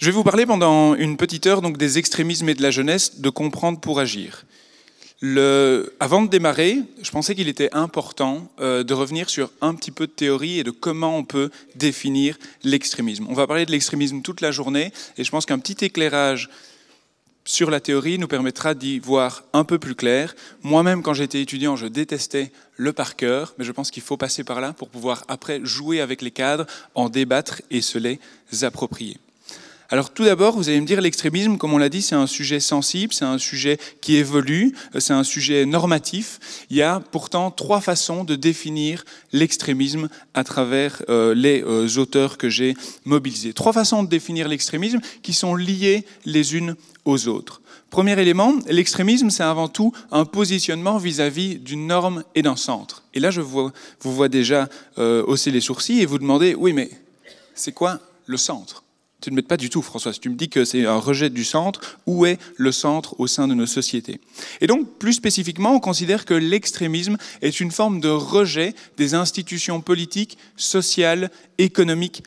Je vais vous parler pendant une petite heure donc des extrémismes et de la jeunesse, de comprendre pour agir. Le... Avant de démarrer, je pensais qu'il était important euh, de revenir sur un petit peu de théorie et de comment on peut définir l'extrémisme. On va parler de l'extrémisme toute la journée et je pense qu'un petit éclairage sur la théorie nous permettra d'y voir un peu plus clair. Moi-même, quand j'étais étudiant, je détestais le par cœur, mais je pense qu'il faut passer par là pour pouvoir après jouer avec les cadres, en débattre et se les approprier. Alors tout d'abord, vous allez me dire, l'extrémisme, comme on l'a dit, c'est un sujet sensible, c'est un sujet qui évolue, euh, c'est un sujet normatif. Il y a pourtant trois façons de définir l'extrémisme à travers euh, les euh, auteurs que j'ai mobilisés. Trois façons de définir l'extrémisme qui sont liées les unes aux autres. Premier élément, l'extrémisme, c'est avant tout un positionnement vis-à-vis d'une norme et d'un centre. Et là, je vous vois déjà hausser les sourcils et vous demander, oui, mais c'est quoi le centre tu ne mets pas du tout, François. Tu me dis que c'est un rejet du centre. Où est le centre au sein de nos sociétés Et donc, plus spécifiquement, on considère que l'extrémisme est une forme de rejet des institutions politiques, sociales, économiques,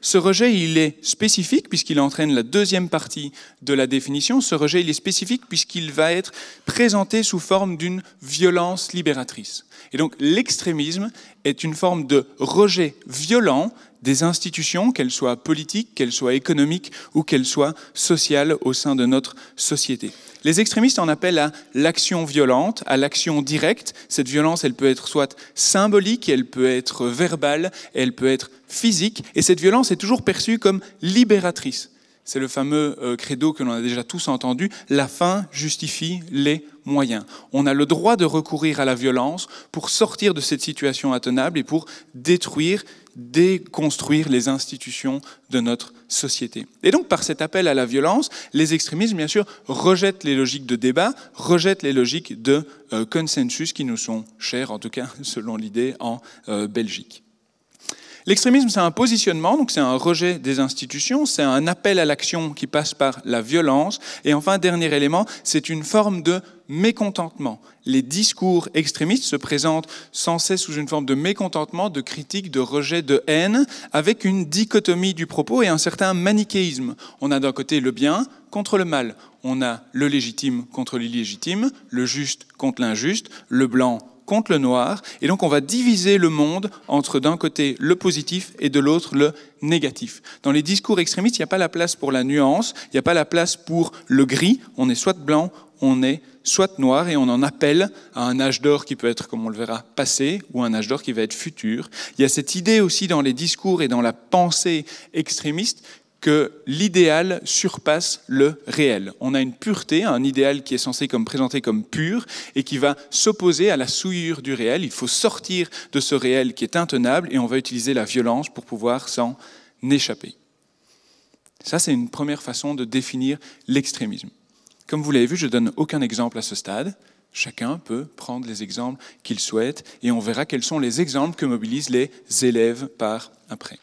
ce rejet, il est spécifique puisqu'il entraîne la deuxième partie de la définition. Ce rejet, il est spécifique puisqu'il va être présenté sous forme d'une violence libératrice. Et donc l'extrémisme est une forme de rejet violent des institutions, qu'elles soient politiques, qu'elles soient économiques ou qu'elles soient sociales au sein de notre société. Les extrémistes en appellent à l'action violente, à l'action directe. Cette violence, elle peut être soit symbolique, elle peut être verbale, elle peut être physique, et cette violence est toujours perçue comme libératrice. C'est le fameux euh, credo que l'on a déjà tous entendu, la fin justifie les moyens. On a le droit de recourir à la violence pour sortir de cette situation intenable et pour détruire, déconstruire les institutions de notre société. Et donc par cet appel à la violence, les extrémistes, bien sûr, rejettent les logiques de débat, rejettent les logiques de euh, consensus qui nous sont chères, en tout cas selon l'idée en euh, Belgique. L'extrémisme, c'est un positionnement, donc c'est un rejet des institutions, c'est un appel à l'action qui passe par la violence. Et enfin, dernier élément, c'est une forme de mécontentement. Les discours extrémistes se présentent sans cesse sous une forme de mécontentement, de critique, de rejet, de haine, avec une dichotomie du propos et un certain manichéisme. On a d'un côté le bien contre le mal, on a le légitime contre l'illégitime, le juste contre l'injuste, le blanc contre le noir. Et donc on va diviser le monde entre d'un côté le positif et de l'autre le négatif. Dans les discours extrémistes, il n'y a pas la place pour la nuance, il n'y a pas la place pour le gris. On est soit blanc, on est soit noir et on en appelle à un âge d'or qui peut être, comme on le verra, passé ou un âge d'or qui va être futur. Il y a cette idée aussi dans les discours et dans la pensée extrémiste que l'idéal surpasse le réel. On a une pureté, un idéal qui est censé comme présenté comme pur et qui va s'opposer à la souillure du réel. Il faut sortir de ce réel qui est intenable et on va utiliser la violence pour pouvoir s'en échapper. Ça, c'est une première façon de définir l'extrémisme. Comme vous l'avez vu, je ne donne aucun exemple à ce stade. Chacun peut prendre les exemples qu'il souhaite et on verra quels sont les exemples que mobilisent les élèves par après.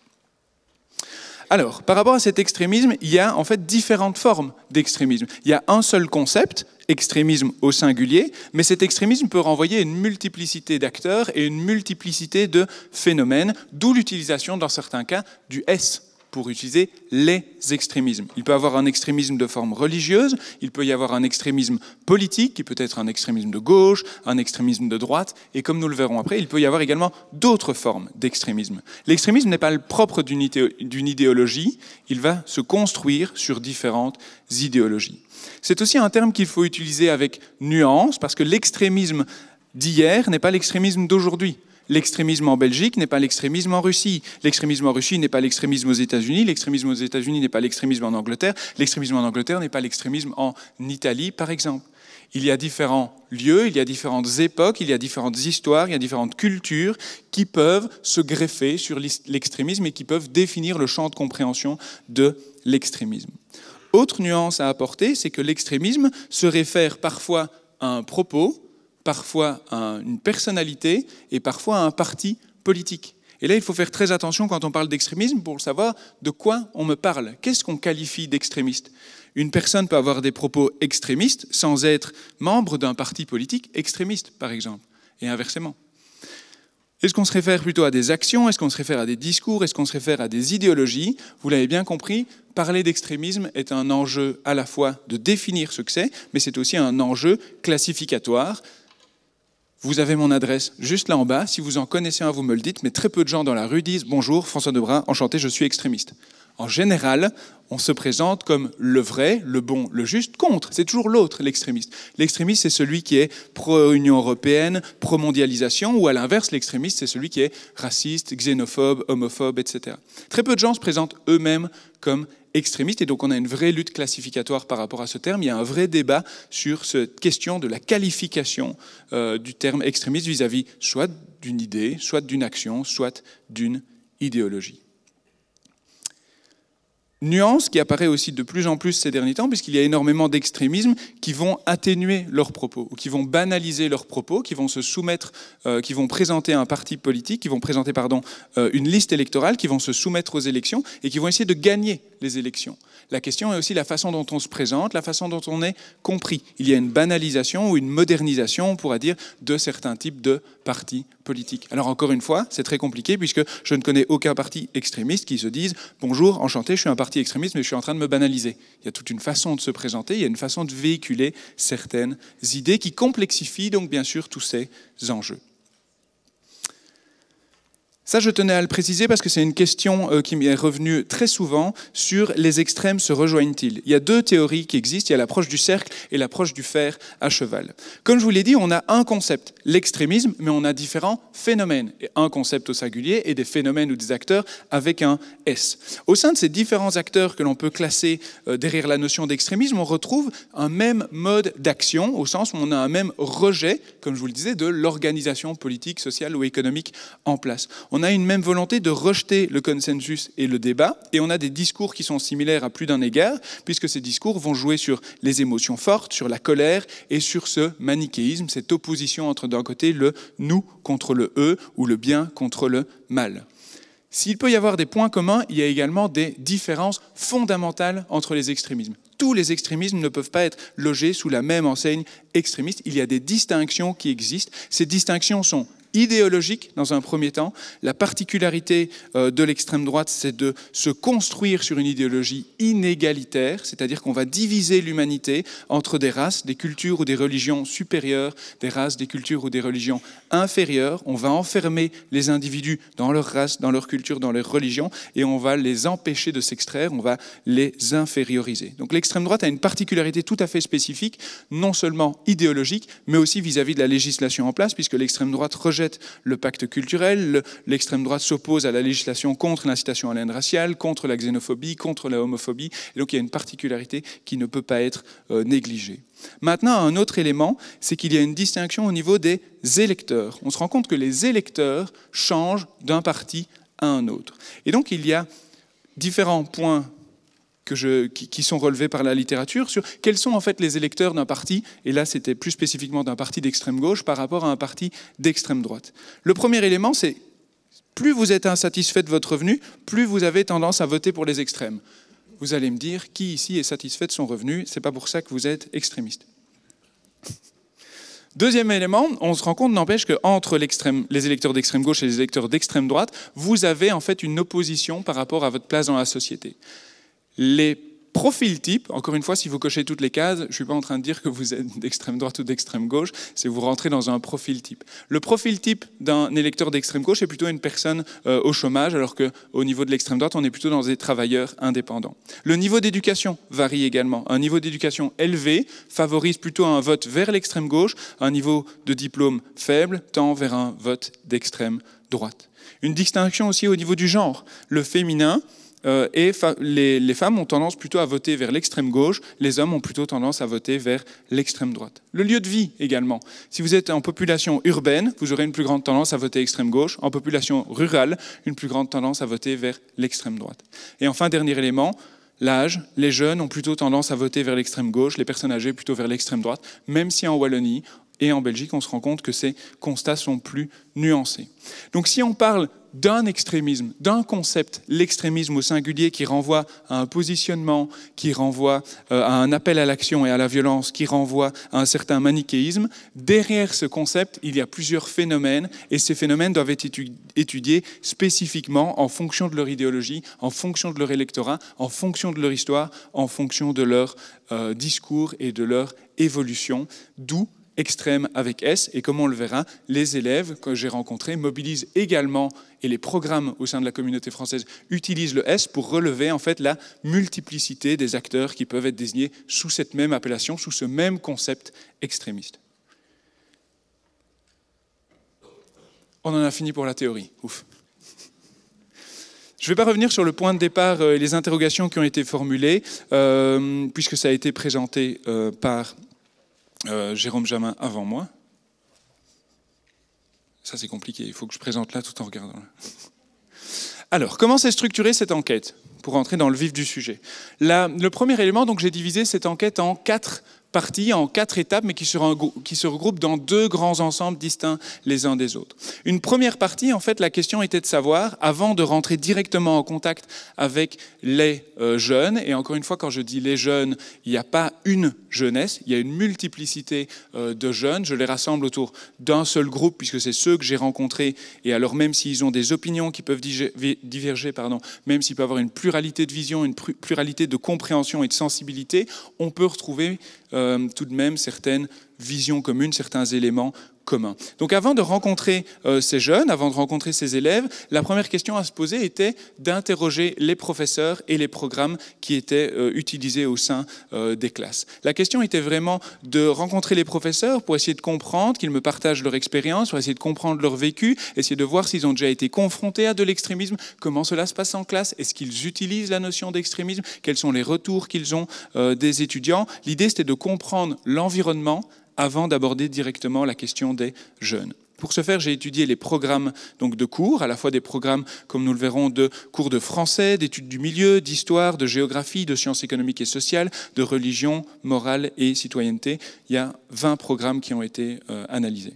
Alors, par rapport à cet extrémisme, il y a en fait différentes formes d'extrémisme. Il y a un seul concept, extrémisme au singulier, mais cet extrémisme peut renvoyer une multiplicité d'acteurs et une multiplicité de phénomènes, d'où l'utilisation dans certains cas du S pour utiliser les extrémismes. Il peut y avoir un extrémisme de forme religieuse, il peut y avoir un extrémisme politique, qui peut être un extrémisme de gauche, un extrémisme de droite, et comme nous le verrons après, il peut y avoir également d'autres formes d'extrémisme. L'extrémisme n'est pas le propre d'une idéologie, il va se construire sur différentes idéologies. C'est aussi un terme qu'il faut utiliser avec nuance, parce que l'extrémisme d'hier n'est pas l'extrémisme d'aujourd'hui. L'extrémisme en Belgique n'est pas l'extrémisme en Russie. L'extrémisme en Russie n'est pas l'extrémisme aux États-Unis. L'extrémisme aux États-Unis n'est pas l'extrémisme en Angleterre. L'extrémisme en Angleterre n'est pas l'extrémisme en Italie, par exemple. Il y a différents lieux, il y a différentes époques, il y a différentes histoires, il y a différentes cultures qui peuvent se greffer sur l'extrémisme et qui peuvent définir le champ de compréhension de l'extrémisme. Autre nuance à apporter, c'est que l'extrémisme se réfère parfois à un propos, parfois une personnalité et parfois un parti politique. Et là, il faut faire très attention quand on parle d'extrémisme pour savoir de quoi on me parle. Qu'est-ce qu'on qualifie d'extrémiste Une personne peut avoir des propos extrémistes sans être membre d'un parti politique extrémiste, par exemple, et inversement. Est-ce qu'on se réfère plutôt à des actions Est-ce qu'on se réfère à des discours Est-ce qu'on se réfère à des idéologies Vous l'avez bien compris, parler d'extrémisme est un enjeu à la fois de définir ce que c'est, mais c'est aussi un enjeu classificatoire. Vous avez mon adresse juste là en bas. Si vous en connaissez un, vous me le dites, mais très peu de gens dans la rue disent Bonjour, François Debrun, enchanté, je suis extrémiste. En général, on se présente comme le vrai, le bon, le juste, contre. C'est toujours l'autre, l'extrémiste. L'extrémiste, c'est celui qui est pro-Union européenne, pro-mondialisation, ou à l'inverse, l'extrémiste, c'est celui qui est raciste, xénophobe, homophobe, etc. Très peu de gens se présentent eux-mêmes comme extrémiste. Et donc on a une vraie lutte classificatoire par rapport à ce terme. Il y a un vrai débat sur cette question de la qualification euh, du terme extrémiste vis à -vis soit d'une idée, soit d'une action, soit d'une idéologie nuance qui apparaît aussi de plus en plus ces derniers temps, puisqu'il y a énormément d'extrémismes qui vont atténuer leurs propos, ou qui vont banaliser leurs propos, qui vont se soumettre, euh, qui vont présenter un parti politique, qui vont présenter pardon, euh, une liste électorale, qui vont se soumettre aux élections et qui vont essayer de gagner les élections. La question est aussi la façon dont on se présente, la façon dont on est compris. Il y a une banalisation ou une modernisation, on pourra dire, de certains types de parti politique. Alors encore une fois, c'est très compliqué puisque je ne connais aucun parti extrémiste qui se dise ⁇ Bonjour, enchanté, je suis un parti extrémiste, mais je suis en train de me banaliser ⁇ Il y a toute une façon de se présenter, il y a une façon de véhiculer certaines idées qui complexifient donc bien sûr tous ces enjeux. Ça, je tenais à le préciser parce que c'est une question euh, qui m'est revenue très souvent sur les extrêmes se rejoignent-ils. Il y a deux théories qui existent, il y a l'approche du cercle et l'approche du fer à cheval. Comme je vous l'ai dit, on a un concept, l'extrémisme, mais on a différents phénomènes, et un concept au singulier et des phénomènes ou des acteurs avec un S. Au sein de ces différents acteurs que l'on peut classer euh, derrière la notion d'extrémisme, on retrouve un même mode d'action, au sens où on a un même rejet, comme je vous le disais, de l'organisation politique, sociale ou économique en place on a une même volonté de rejeter le consensus et le débat, et on a des discours qui sont similaires à plus d'un égard, puisque ces discours vont jouer sur les émotions fortes, sur la colère et sur ce manichéisme, cette opposition entre d'un côté le nous contre le eux ou le bien contre le mal. S'il peut y avoir des points communs, il y a également des différences fondamentales entre les extrémismes. Tous les extrémismes ne peuvent pas être logés sous la même enseigne extrémiste. Il y a des distinctions qui existent. Ces distinctions sont idéologique dans un premier temps. La particularité euh, de l'extrême droite, c'est de se construire sur une idéologie inégalitaire, c'est-à-dire qu'on va diviser l'humanité entre des races, des cultures ou des religions supérieures, des races, des cultures ou des religions inférieures. On va enfermer les individus dans leur race, dans leur culture, dans leur religion, et on va les empêcher de s'extraire, on va les inférioriser. Donc l'extrême droite a une particularité tout à fait spécifique, non seulement idéologique, mais aussi vis-à-vis -vis de la législation en place, puisque l'extrême droite rejette le pacte culturel, l'extrême droite s'oppose à la législation contre l'incitation à haine raciale, contre la xénophobie, contre la homophobie. donc il y a une particularité qui ne peut pas être euh, négligée. Maintenant, un autre élément, c'est qu'il y a une distinction au niveau des électeurs. On se rend compte que les électeurs changent d'un parti à un autre. Et donc il y a différents points qui, sont relevés par la littérature sur quels sont en fait les électeurs d'un parti, et là c'était plus spécifiquement d'un parti d'extrême gauche par rapport à un parti d'extrême droite. Le premier élément, c'est plus vous êtes insatisfait de votre revenu, plus vous avez tendance à voter pour les extrêmes. Vous allez me dire qui ici est satisfait de son revenu, c'est pas pour ça que vous êtes extrémiste. Deuxième élément, on se rend compte, n'empêche, qu'entre les électeurs d'extrême gauche et les électeurs d'extrême droite, vous avez en fait une opposition par rapport à votre place dans la société. Les profils types, encore une fois, si vous cochez toutes les cases, je ne suis pas en train de dire que vous êtes d'extrême droite ou d'extrême gauche, c'est vous rentrez dans un profil type. Le profil type d'un électeur d'extrême gauche est plutôt une personne euh, au chômage, alors qu'au niveau de l'extrême droite, on est plutôt dans des travailleurs indépendants. Le niveau d'éducation varie également. Un niveau d'éducation élevé favorise plutôt un vote vers l'extrême gauche, un niveau de diplôme faible tend vers un vote d'extrême droite. Une distinction aussi au niveau du genre. Le féminin, euh, et les, les, femmes ont tendance plutôt à voter vers l'extrême gauche, les hommes ont plutôt tendance à voter vers l'extrême droite. Le lieu de vie également. Si vous êtes en population urbaine, vous aurez une plus grande tendance à voter extrême gauche, en population rurale, une plus grande tendance à voter vers l'extrême droite. Et enfin, dernier élément, l'âge, les jeunes ont plutôt tendance à voter vers l'extrême gauche, les personnes âgées plutôt vers l'extrême droite, même si en Wallonie, et en Belgique, on se rend compte que ces constats sont plus nuancés. Donc si on parle d'un extrémisme, d'un concept, l'extrémisme au singulier qui renvoie à un positionnement, qui renvoie euh, à un appel à l'action et à la violence, qui renvoie à un certain manichéisme, derrière ce concept, il y a plusieurs phénomènes et ces phénomènes doivent être étudiés spécifiquement en fonction de leur idéologie, en fonction de leur électorat, en fonction de leur histoire, en fonction de leur euh, discours et de leur évolution, d'où extrême avec S. Et comme on le verra, les élèves que j'ai rencontrés mobilisent également, et les programmes au sein de la communauté française utilisent le S pour relever en fait la multiplicité des acteurs qui peuvent être désignés sous cette même appellation, sous ce même concept extrémiste. On en a fini pour la théorie. Ouf. Je ne vais pas revenir sur le point de départ euh, et les interrogations qui ont été formulées, euh, puisque ça a été présenté euh, par euh, Jérôme Jamin avant moi. Ça, c'est compliqué. Il faut que je présente là tout en regardant. Alors, comment s'est structurée cette enquête Pour entrer dans le vif du sujet. le premier élément, donc, j'ai divisé cette enquête en quatre partie en quatre étapes, mais qui se, regroupent dans deux grands ensembles distincts les uns des autres. Une première partie, en fait, la question était de savoir, avant de rentrer directement en contact avec les euh, jeunes, et encore une fois, quand je dis les jeunes, il n'y a pas une jeunesse, il y a une multiplicité euh, de jeunes. Je les rassemble autour d'un seul groupe, puisque c'est ceux que j'ai rencontrés, et alors même s'ils ont des opinions qui peuvent diverger, pardon, même s'il peut avoir une pluralité de vision, une pluralité de compréhension et de sensibilité, on peut retrouver euh, tout de même certaines visions communes, certains éléments commun. Donc avant de rencontrer euh, ces jeunes, avant de rencontrer ces élèves, la première question à se poser était d'interroger les professeurs et les programmes qui étaient euh, utilisés au sein euh, des classes. La question était vraiment de rencontrer les professeurs pour essayer de comprendre qu'ils me partagent leur expérience, pour essayer de comprendre leur vécu, essayer de voir s'ils ont déjà été confrontés à de l'extrémisme, comment cela se passe en classe, est-ce qu'ils utilisent la notion d'extrémisme, quels sont les retours qu'ils ont des étudiants. L'idée c'était de comprendre l'environnement avant d'aborder directement la question des jeunes. Pour ce faire, j'ai étudié les programmes donc, de cours, à la fois des programmes, comme nous le verrons, de cours de français, d'études du milieu, d'histoire, de géographie, de sciences économiques et sociales, de religion, morale et citoyenneté. Il y a 20 programmes qui ont été euh, analysés.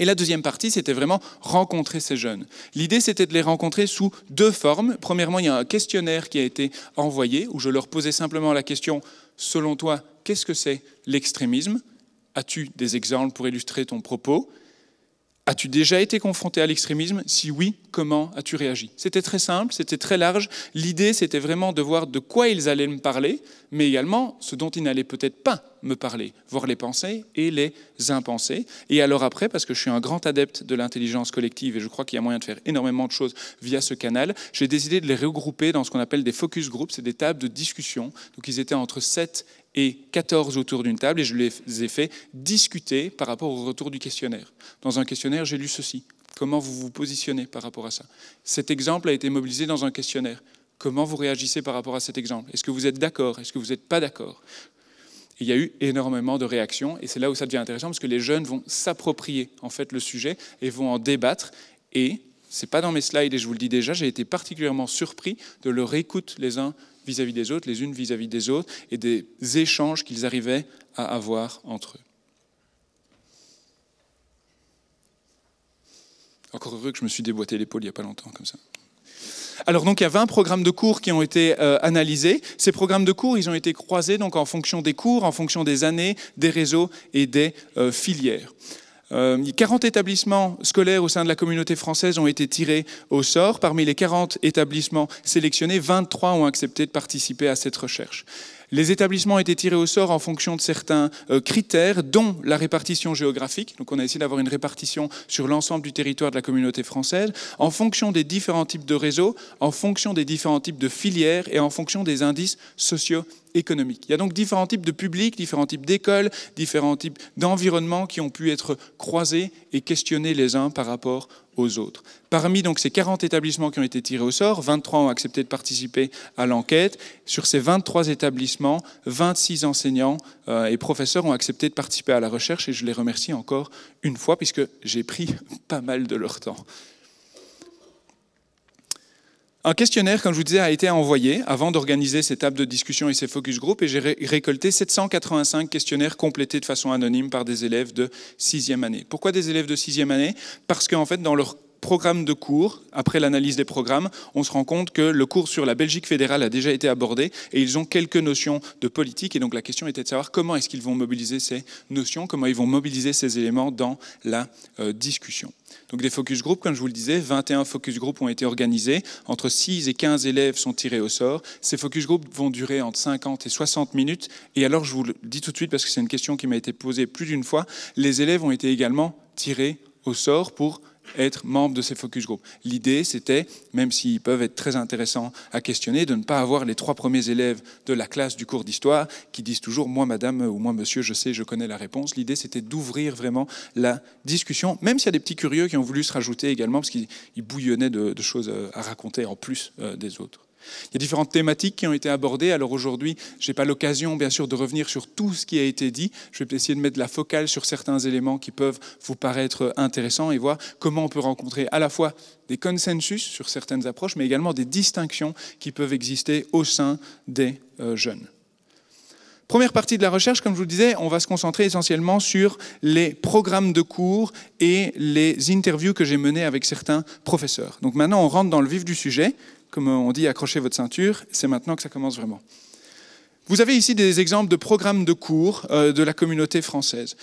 Et la deuxième partie, c'était vraiment rencontrer ces jeunes. L'idée, c'était de les rencontrer sous deux formes. Premièrement, il y a un questionnaire qui a été envoyé, où je leur posais simplement la question, selon toi, qu'est-ce que c'est l'extrémisme As-tu des exemples pour illustrer ton propos As-tu déjà été confronté à l'extrémisme Si oui, comment as-tu réagi C'était très simple, c'était très large. L'idée, c'était vraiment de voir de quoi ils allaient me parler, mais également ce dont ils n'allaient peut-être pas me parler, voir les pensées et les impensées. Et alors après, parce que je suis un grand adepte de l'intelligence collective et je crois qu'il y a moyen de faire énormément de choses via ce canal, j'ai décidé de les regrouper dans ce qu'on appelle des focus groups, c'est des tables de discussion. Donc ils étaient entre 7 et 14 autour d'une table et je les ai fait discuter par rapport au retour du questionnaire. Dans un questionnaire, j'ai lu ceci. Comment vous vous positionnez par rapport à ça Cet exemple a été mobilisé dans un questionnaire. Comment vous réagissez par rapport à cet exemple Est-ce que vous êtes d'accord Est-ce que vous n'êtes pas d'accord il y a eu énormément de réactions, et c'est là où ça devient intéressant, parce que les jeunes vont s'approprier en fait le sujet et vont en débattre. Et c'est pas dans mes slides, et je vous le dis déjà, j'ai été particulièrement surpris de leur écoute les uns vis-à-vis des autres, les unes vis-à-vis -vis des autres, et des échanges qu'ils arrivaient à avoir entre eux. Encore heureux que je me suis déboîté l'épaule il n'y a pas longtemps comme ça. Alors donc il y a 20 programmes de cours qui ont été euh, analysés. Ces programmes de cours, ils ont été croisés donc en fonction des cours, en fonction des années, des réseaux et des euh, filières. 40 euh, établissements scolaires au sein de la communauté française ont été tirés au sort. Parmi les 40 établissements sélectionnés, 23 ont accepté de participer à cette recherche. Les établissements étaient tirés au sort en fonction de certains euh, critères, dont la répartition géographique. Donc on a essayé d'avoir une répartition sur l'ensemble du territoire de la communauté française, en fonction des différents types de réseaux, en fonction des différents types de filières et en fonction des indices sociaux il y a donc différents types de publics, différents types d'écoles, différents types d'environnements qui ont pu être croisés et questionnés les uns par rapport aux autres. Parmi donc ces 40 établissements qui ont été tirés au sort, 23 ont accepté de participer à l'enquête. Sur ces 23 établissements, 26 enseignants euh, et professeurs ont accepté de participer à la recherche et je les remercie encore une fois puisque j'ai pris pas mal de leur temps. Un questionnaire, comme je vous disais, a été envoyé avant d'organiser ces tables de discussion et ces focus groupes et j'ai récolté 785 questionnaires complétés de façon anonyme par des élèves de sixième année. Pourquoi des élèves de sixième année Parce qu'en fait, dans leur programme de cours, après l'analyse des programmes, on se rend compte que le cours sur la Belgique fédérale a déjà été abordé et ils ont quelques notions de politique. Et donc la question était de savoir comment est-ce qu'ils vont mobiliser ces notions, comment ils vont mobiliser ces éléments dans la euh, discussion. Donc des focus groupes, comme je vous le disais, 21 focus groupes ont été organisés. Entre 6 et 15 élèves sont tirés au sort. Ces focus groupes vont durer entre 50 et 60 minutes. Et alors, je vous le dis tout de suite parce que c'est une question qui m'a été posée plus d'une fois, les élèves ont été également tirés au sort pour être membre de ces focus group. L'idée, c'était, même s'ils peuvent être très intéressants à questionner, de ne pas avoir les trois premiers élèves de la classe du cours d'histoire qui disent toujours moi, madame ou moi, monsieur, je sais, je connais la réponse. L'idée, c'était d'ouvrir vraiment la discussion, même s'il y a des petits curieux qui ont voulu se rajouter également parce qu'ils bouillonnaient de, choses euh, à raconter en plus euh, des autres. Il y a différentes thématiques qui ont été abordées. Alors aujourd'hui, je n'ai pas l'occasion, bien sûr, de revenir sur tout ce qui a été dit. Je vais essayer de mettre la focale sur certains éléments qui peuvent vous paraître intéressants et voir comment on peut rencontrer à la fois des consensus sur certaines approches, mais également des distinctions qui peuvent exister au sein des euh, jeunes. Première partie de la recherche, comme je vous le disais, on va se concentrer essentiellement sur les programmes de cours et les interviews que j'ai menées avec certains professeurs. Donc maintenant, on rentre dans le vif du sujet comme on dit, accrochez votre ceinture, c'est maintenant que ça commence vraiment. Vous avez ici des exemples de programmes de cours euh, de la communauté française.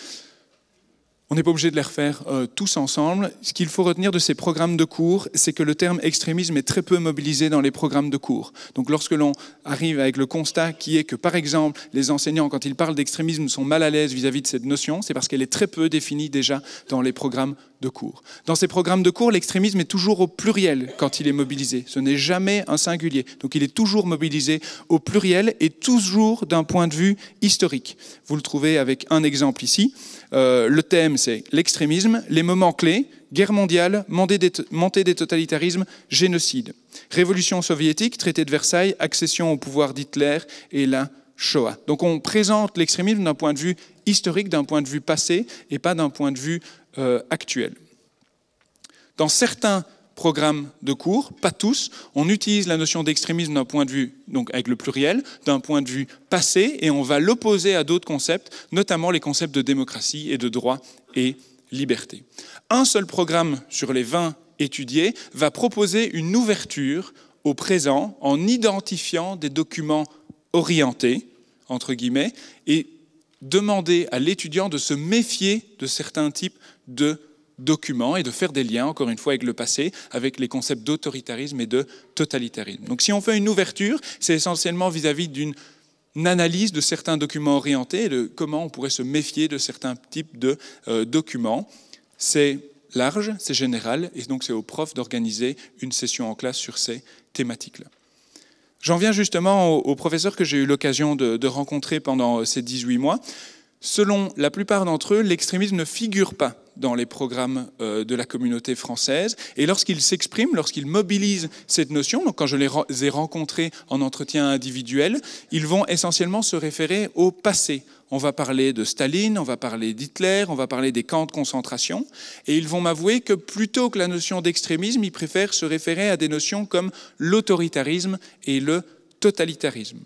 On n'est pas obligé de les refaire euh, tous ensemble. Ce qu'il faut retenir de ces programmes de cours, c'est que le terme extrémisme est très peu mobilisé dans les programmes de cours. Donc lorsque l'on arrive avec le constat qui est que, par exemple, les enseignants, quand ils parlent d'extrémisme, sont mal à l'aise vis-à-vis de cette notion, c'est parce qu'elle est très peu définie déjà dans les programmes de cours. Dans ces programmes de cours, l'extrémisme est toujours au pluriel quand il est mobilisé. Ce n'est jamais un singulier. Donc il est toujours mobilisé au pluriel et toujours d'un point de vue historique. Vous le trouvez avec un exemple ici. Euh, le thème, c'est l'extrémisme, les moments clés, guerre mondiale, montée des totalitarismes, génocide, révolution soviétique, traité de Versailles, accession au pouvoir d'Hitler et la Shoah. Donc on présente l'extrémisme d'un point de vue historique, d'un point de vue passé et pas d'un point de vue euh, actuel. Dans certains programmes de cours, pas tous. On utilise la notion d'extrémisme d'un point de vue, donc avec le pluriel, d'un point de vue passé, et on va l'opposer à d'autres concepts, notamment les concepts de démocratie et de droit et liberté. Un seul programme sur les 20 étudiés va proposer une ouverture au présent en identifiant des documents orientés, entre guillemets, et demander à l'étudiant de se méfier de certains types de documents et de faire des liens, encore une fois, avec le passé, avec les concepts d'autoritarisme et de totalitarisme. Donc si on fait une ouverture, c'est essentiellement vis-à-vis d'une analyse de certains documents orientés de comment on pourrait se méfier de certains types de euh, documents. C'est large, c'est général, et donc c'est aux prof d'organiser une session en classe sur ces thématiques-là. J'en viens justement au, professeurs professeur que j'ai eu l'occasion de, de rencontrer pendant ces 18 mois. Selon la plupart d'entre eux, l'extrémisme ne figure pas dans les programmes euh, de la communauté française. Et lorsqu'ils s'expriment, lorsqu'ils mobilisent cette notion, quand je les ai rencontrés en entretien individuel, ils vont essentiellement se référer au passé. On va parler de Staline, on va parler d'Hitler, on va parler des camps de concentration. Et ils vont m'avouer que plutôt que la notion d'extrémisme, ils préfèrent se référer à des notions comme l'autoritarisme et le totalitarisme.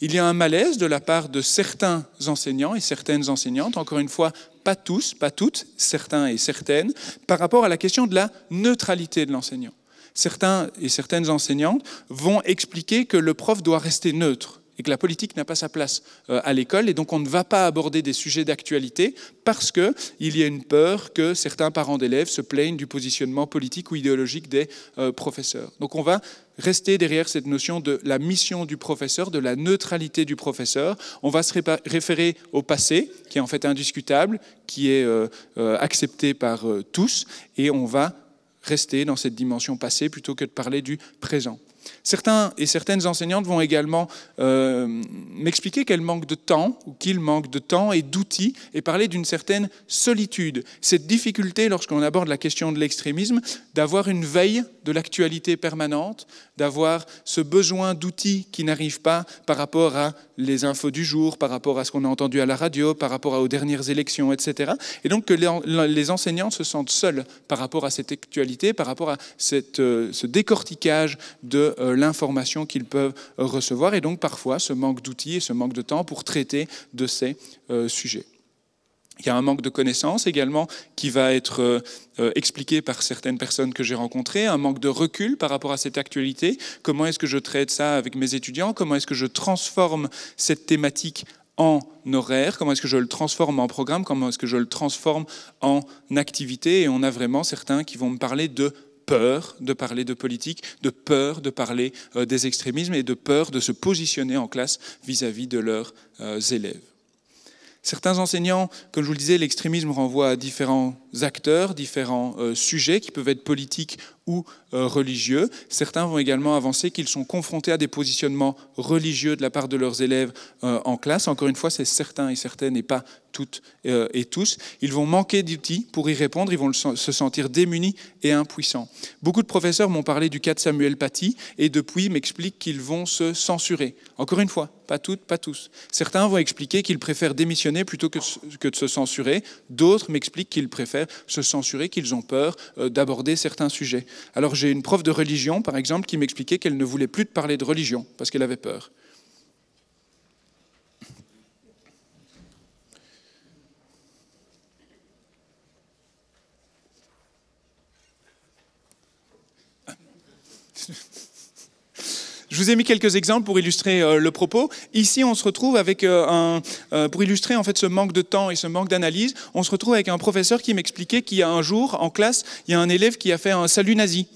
Il y a un malaise de la part de certains enseignants et certaines enseignantes, encore une fois, pas tous, pas toutes, certains et certaines, par rapport à la question de la neutralité de l'enseignant. Certains et certaines enseignantes vont expliquer que le prof doit rester neutre la politique n'a pas sa place euh, à l'école. Et donc on ne va pas aborder des sujets d'actualité parce qu'il y a une peur que certains parents d'élèves se plaignent du positionnement politique ou idéologique des euh, professeurs. Donc on va rester derrière cette notion de la mission du professeur, de la neutralité du professeur. On va se référer au passé, qui est en fait indiscutable, qui est euh, accepté par tous, et on va rester dans cette dimension passée plutôt que de parler du présent. Certains et certaines enseignantes vont également euh, m'expliquer qu'elles manquent de temps ou qu'ils manquent de temps et d'outils et parler d'une certaine solitude. Cette difficulté, lorsqu'on aborde la question de l'extrémisme, d'avoir une veille de l'actualité permanente, d'avoir ce besoin d'outils qui n'arrive pas par rapport à les infos du jour, par rapport à ce qu'on a entendu à la radio, par rapport aux dernières élections, etc. Et donc que les enseignants se sentent seuls par rapport à cette actualité, par rapport à euh, ce décortiquage de euh, l'information qu'ils peuvent euh, recevoir, et donc parfois ce manque d'outils et ce manque de temps pour traiter de ces sujets. Il y a un manque de connaissances également qui va être euh, euh, expliqué par certaines personnes que j'ai rencontrées, un manque de recul par rapport à cette actualité. Comment est-ce que je traite ça avec mes étudiants Comment est-ce que je transforme cette thématique en horaire, comment est-ce que je le transforme en programme, comment est-ce que je le transforme en activité. Et on a vraiment certains qui vont me parler de peur de parler de politique, de peur de parler euh, des extrémismes et de peur de se positionner en classe vis-à-vis de leurs élèves. Certains enseignants, comme je vous le disais, l'extrémisme renvoie à différents acteurs, différents euh, sujets qui peuvent être politiques ou euh, religieux. Certains vont également avancer qu'ils sont confrontés à des positionnements religieux de la part de leurs élèves euh, en classe. Encore une fois, c'est certains et certaines et pas toutes et tous. Ils vont manquer d'outils pour y répondre, ils vont se sentir démunis et impuissants. Beaucoup de professeurs m'ont parlé du cas de Samuel Paty et depuis m'expliquent qu'ils vont se censurer. Encore une fois, pas toutes, pas tous. Certains vont expliquer qu'ils préfèrent démissionner plutôt que de se censurer. D'autres m'expliquent qu'ils préfèrent se censurer, qu'ils ont peur euh, d'aborder certains sujets. Alors j'ai une prof de religion, par exemple, qui m'expliquait qu'elle ne voulait plus parler de religion parce qu'elle avait peur. Je vous ai mis quelques exemples pour illustrer euh, le propos. Ici, on se retrouve avec euh, un, euh, pour illustrer en fait ce manque de temps et ce manque d'analyse, on se retrouve avec un professeur qui m'expliquait qu'il y a un jour en classe, il y a un élève qui a fait un salut nazi.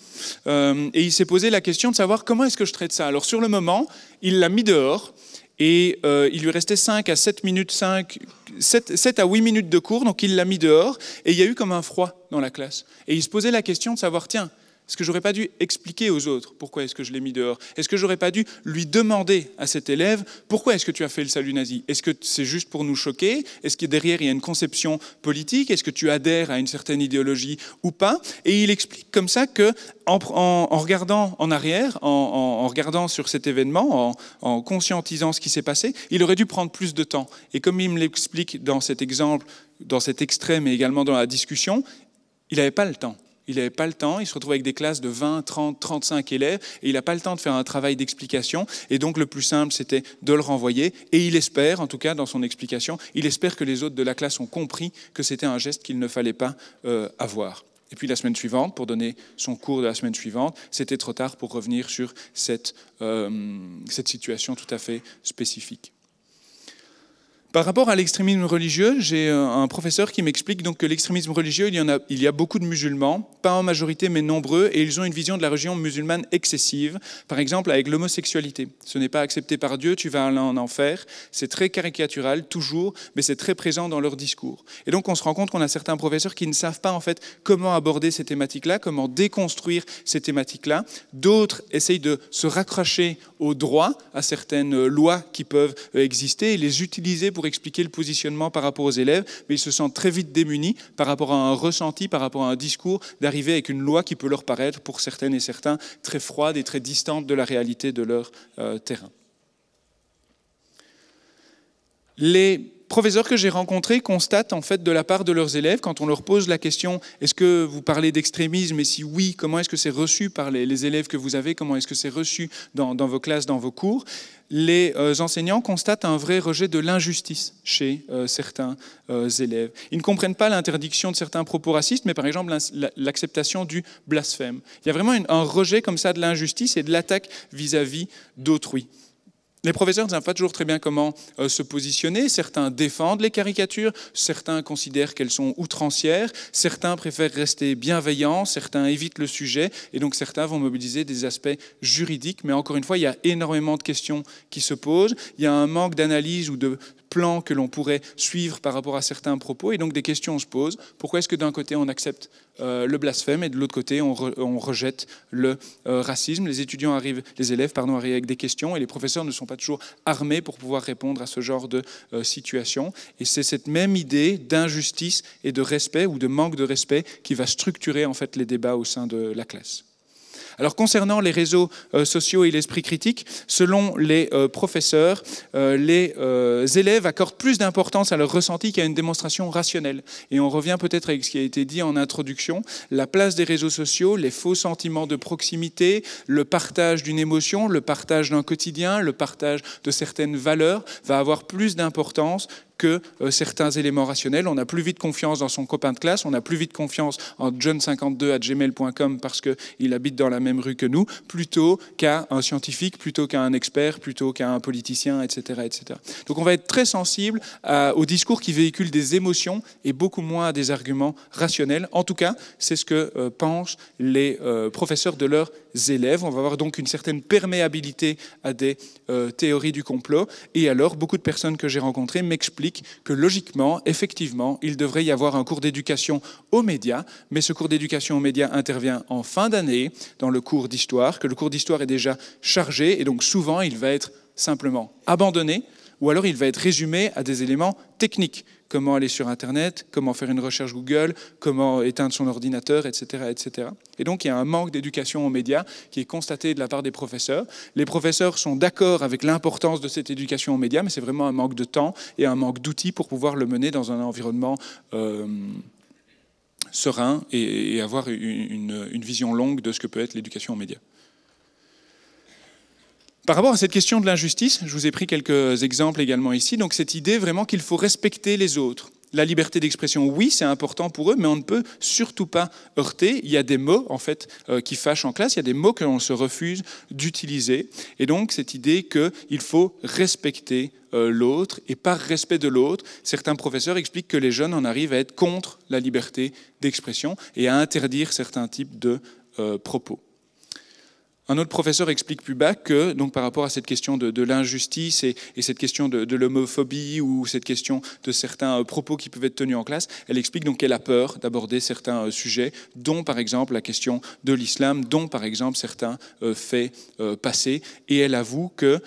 et il s'est posé la question de savoir comment est-ce que je traite ça. Alors sur le moment, il l'a mis dehors et il lui restait 5 à 7 minutes, 5, 7, 7 à 8 minutes de cours, donc il l'a mis dehors, et il y a eu comme un froid dans la classe. Et il se posait la question de savoir, tiens, est-ce que j'aurais pas dû expliquer aux autres pourquoi est-ce que je l'ai mis dehors Est-ce que j'aurais pas dû lui demander à cet élève pourquoi est-ce que tu as fait le salut nazi Est-ce que c'est juste pour nous choquer Est-ce que derrière il y a une conception politique Est-ce que tu adhères à une certaine idéologie ou pas Et il explique comme ça que en, regardant en arrière, en, regardant sur cet événement, en, conscientisant ce qui s'est passé, il aurait dû prendre plus de temps. Et comme il me l'explique dans cet exemple, dans cet extrait, mais également dans la discussion, il n'avait pas le temps. Il n'avait pas le temps, il se retrouve avec des classes de 20, 30, 35 élèves, et il n'a pas le temps de faire un travail d'explication, et donc le plus simple, c'était de le renvoyer, et il espère, en tout cas dans son explication, il espère que les autres de la classe ont compris que c'était un geste qu'il ne fallait pas euh, avoir. Et puis la semaine suivante, pour donner son cours de la semaine suivante, c'était trop tard pour revenir sur cette euh, situation tout à fait spécifique. Par rapport à l'extrémisme religieux, j'ai euh, un professeur qui m'explique donc que l'extrémisme religieux, il y, en a, il y a beaucoup de musulmans, pas en majorité mais nombreux, et ils ont une vision de la religion musulmane excessive, par exemple avec l'homosexualité. Ce n'est pas accepté par Dieu, tu vas aller en enfer. C'est très caricatural, toujours, mais c'est très présent dans leur discours. Et donc on se rend compte qu'on a certains professeurs qui ne savent pas en fait comment aborder ces thématiques-là, comment déconstruire ces thématiques-là. D'autres essayent de se raccrocher aux droits, à certaines euh, lois qui peuvent euh, exister, et les utiliser pour expliquer le positionnement par rapport aux élèves, mais ils se sentent très vite démunis par rapport à un ressenti, par rapport à un discours, d'arriver avec une loi qui peut leur paraître, pour certaines et certains, très froide et très distante de la réalité de leur euh, terrain. Les professeurs que j'ai rencontrés constatent en fait de la part de leurs élèves, quand on leur pose la question est-ce que vous parlez d'extrémisme et si oui, comment est-ce que c'est reçu par les, élèves que vous avez, comment est-ce que c'est reçu dans, vos classes, dans vos cours, les euh, enseignants constatent un vrai rejet de l'injustice chez euh, certains euh, élèves. Ils ne comprennent pas l'interdiction de certains propos racistes, mais par exemple l'acceptation du blasphème. Il y a vraiment un rejet comme ça de l'injustice et de l'attaque vis-à-vis d'autrui. Les professeurs ne savent pas toujours très bien comment euh, se positionner. Certains défendent les caricatures, certains considèrent qu'elles sont outrancières, certains préfèrent rester bienveillants, certains évitent le sujet, et donc certains vont mobiliser des aspects juridiques. Mais encore une fois, il y a énormément de questions qui se posent. Il y a un manque d'analyse ou de plan que l'on pourrait suivre par rapport à certains propos. Et donc des questions se posent. Pourquoi est-ce que d'un côté on accepte euh, le blasphème et de l'autre côté on, rejette le euh, racisme Les étudiants arrivent, les élèves pardon, arrivent avec des questions et les professeurs ne sont pas toujours armés pour pouvoir répondre à ce genre de euh, situation. Et c'est cette même idée d'injustice et de respect ou de manque de respect qui va structurer en fait les débats au sein de la classe. Alors concernant les réseaux euh, sociaux et l'esprit critique, selon les euh, professeurs, euh, les élèves accordent plus d'importance à leur ressenti qu'à une démonstration rationnelle. Et on revient peut-être avec ce qui a été dit en introduction, la place des réseaux sociaux, les faux sentiments de proximité, le partage d'une émotion, le partage d'un quotidien, le partage de certaines valeurs va avoir plus d'importance que euh, certains éléments rationnels. On a plus vite confiance dans son copain de classe, on a plus vite confiance en john52 à gmail.com parce qu'il habite dans la même rue que nous, plutôt qu'à un scientifique, plutôt qu'à un expert, plutôt qu'à un politicien, etc., etc. Donc on va être très sensible euh, aux discours qui véhiculent des émotions et beaucoup moins à des arguments rationnels. En tout cas, c'est ce que euh, pensent les professeurs de leur on va avoir donc une certaine perméabilité à des euh, théories du complot. Et alors, beaucoup de personnes que j'ai rencontrées m'expliquent que logiquement, effectivement, il devrait y avoir un cours d'éducation aux médias, mais ce cours d'éducation aux médias intervient en fin d'année dans le cours d'histoire, que le cours d'histoire est déjà chargé, et donc souvent il va être simplement abandonné ou alors il va être résumé à des éléments techniques. Comment aller sur Internet, comment faire une recherche Google, comment éteindre son ordinateur, etc. etc. Et donc il y a un manque d'éducation aux médias qui est constaté de la part des professeurs. Les professeurs sont d'accord avec l'importance de cette éducation aux médias, mais c'est vraiment un manque de temps et un manque d'outils pour pouvoir le mener dans un environnement... Euh, serein et, avoir une, vision longue de ce que peut être l'éducation aux médias. Par rapport à cette question de l'injustice, je vous ai pris quelques exemples également ici, donc cette idée vraiment qu'il faut respecter les autres. La liberté d'expression, oui, c'est important pour eux, mais on ne peut surtout pas heurter. Il y a des mots, en fait, euh, qui fâchent en classe, il y a des mots que l'on se refuse d'utiliser. Et donc, cette idée qu'il faut respecter euh, l'autre, et par respect de l'autre, certains professeurs expliquent que les jeunes en arrivent à être contre la liberté d'expression et à interdire certains types de euh, propos. Un autre professeur explique plus bas que, donc par rapport à cette question de, l'injustice et, cette question de, l'homophobie ou cette question de certains euh, propos qui peuvent être tenus en classe, elle explique donc qu'elle a peur d'aborder certains euh, sujets, dont par exemple la question de l'islam, dont par exemple certains euh, faits passés, et elle avoue que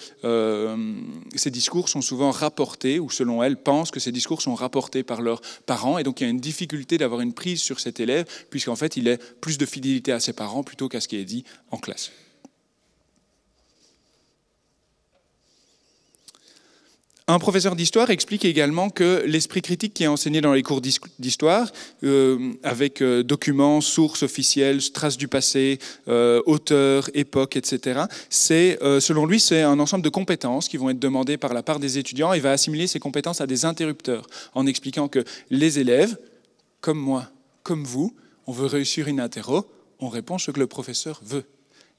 ces discours sont souvent rapportés, ou selon elle, pense que ces discours sont rapportés par leurs parents, et donc il y a une difficulté d'avoir une prise sur cet élève, puisqu'en fait il a plus de fidélité à ses parents plutôt qu'à ce qui est dit en classe. Un professeur d'histoire explique également que l'esprit critique qui est enseigné dans les cours d'histoire, euh, avec euh, documents, sources officielles, traces du passé, euh, auteurs, époques, etc., c'est, selon lui, c'est un ensemble de compétences qui vont être demandées par la part des étudiants et va assimiler ces compétences à des interrupteurs, en expliquant que les élèves, comme moi, comme vous, on veut réussir une interro, on répond ce que le professeur veut.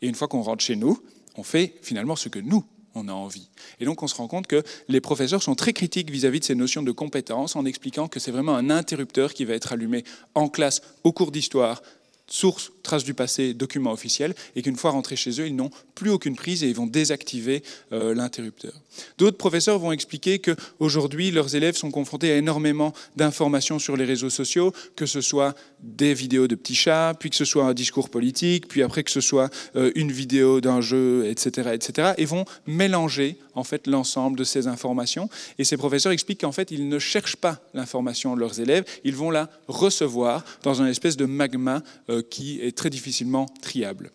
Et une fois qu'on rentre chez nous, on fait finalement ce que nous, on a envie. Et donc on se rend compte que les professeurs sont très critiques vis-à-vis de ces notions de compétences en expliquant que c'est vraiment un interrupteur qui va être allumé en classe, au cours d'histoire, sources, traces du passé, documents officiels, et qu'une fois rentrés chez eux, ils n'ont plus aucune prise et ils vont désactiver euh, l'interrupteur. D'autres professeurs vont expliquer qu'aujourd'hui, leurs élèves sont confrontés à énormément d'informations sur les réseaux sociaux, que ce soit des vidéos de petits chats, puis que ce soit un discours politique, puis après que ce soit euh, une vidéo d'un jeu, etc., etc., et vont mélanger en fait l'ensemble de ces informations. Et ces professeurs expliquent qu'en fait, ils ne cherchent pas l'information de leurs élèves, ils vont la recevoir dans un espèce de magma euh, qui est très difficilement triable.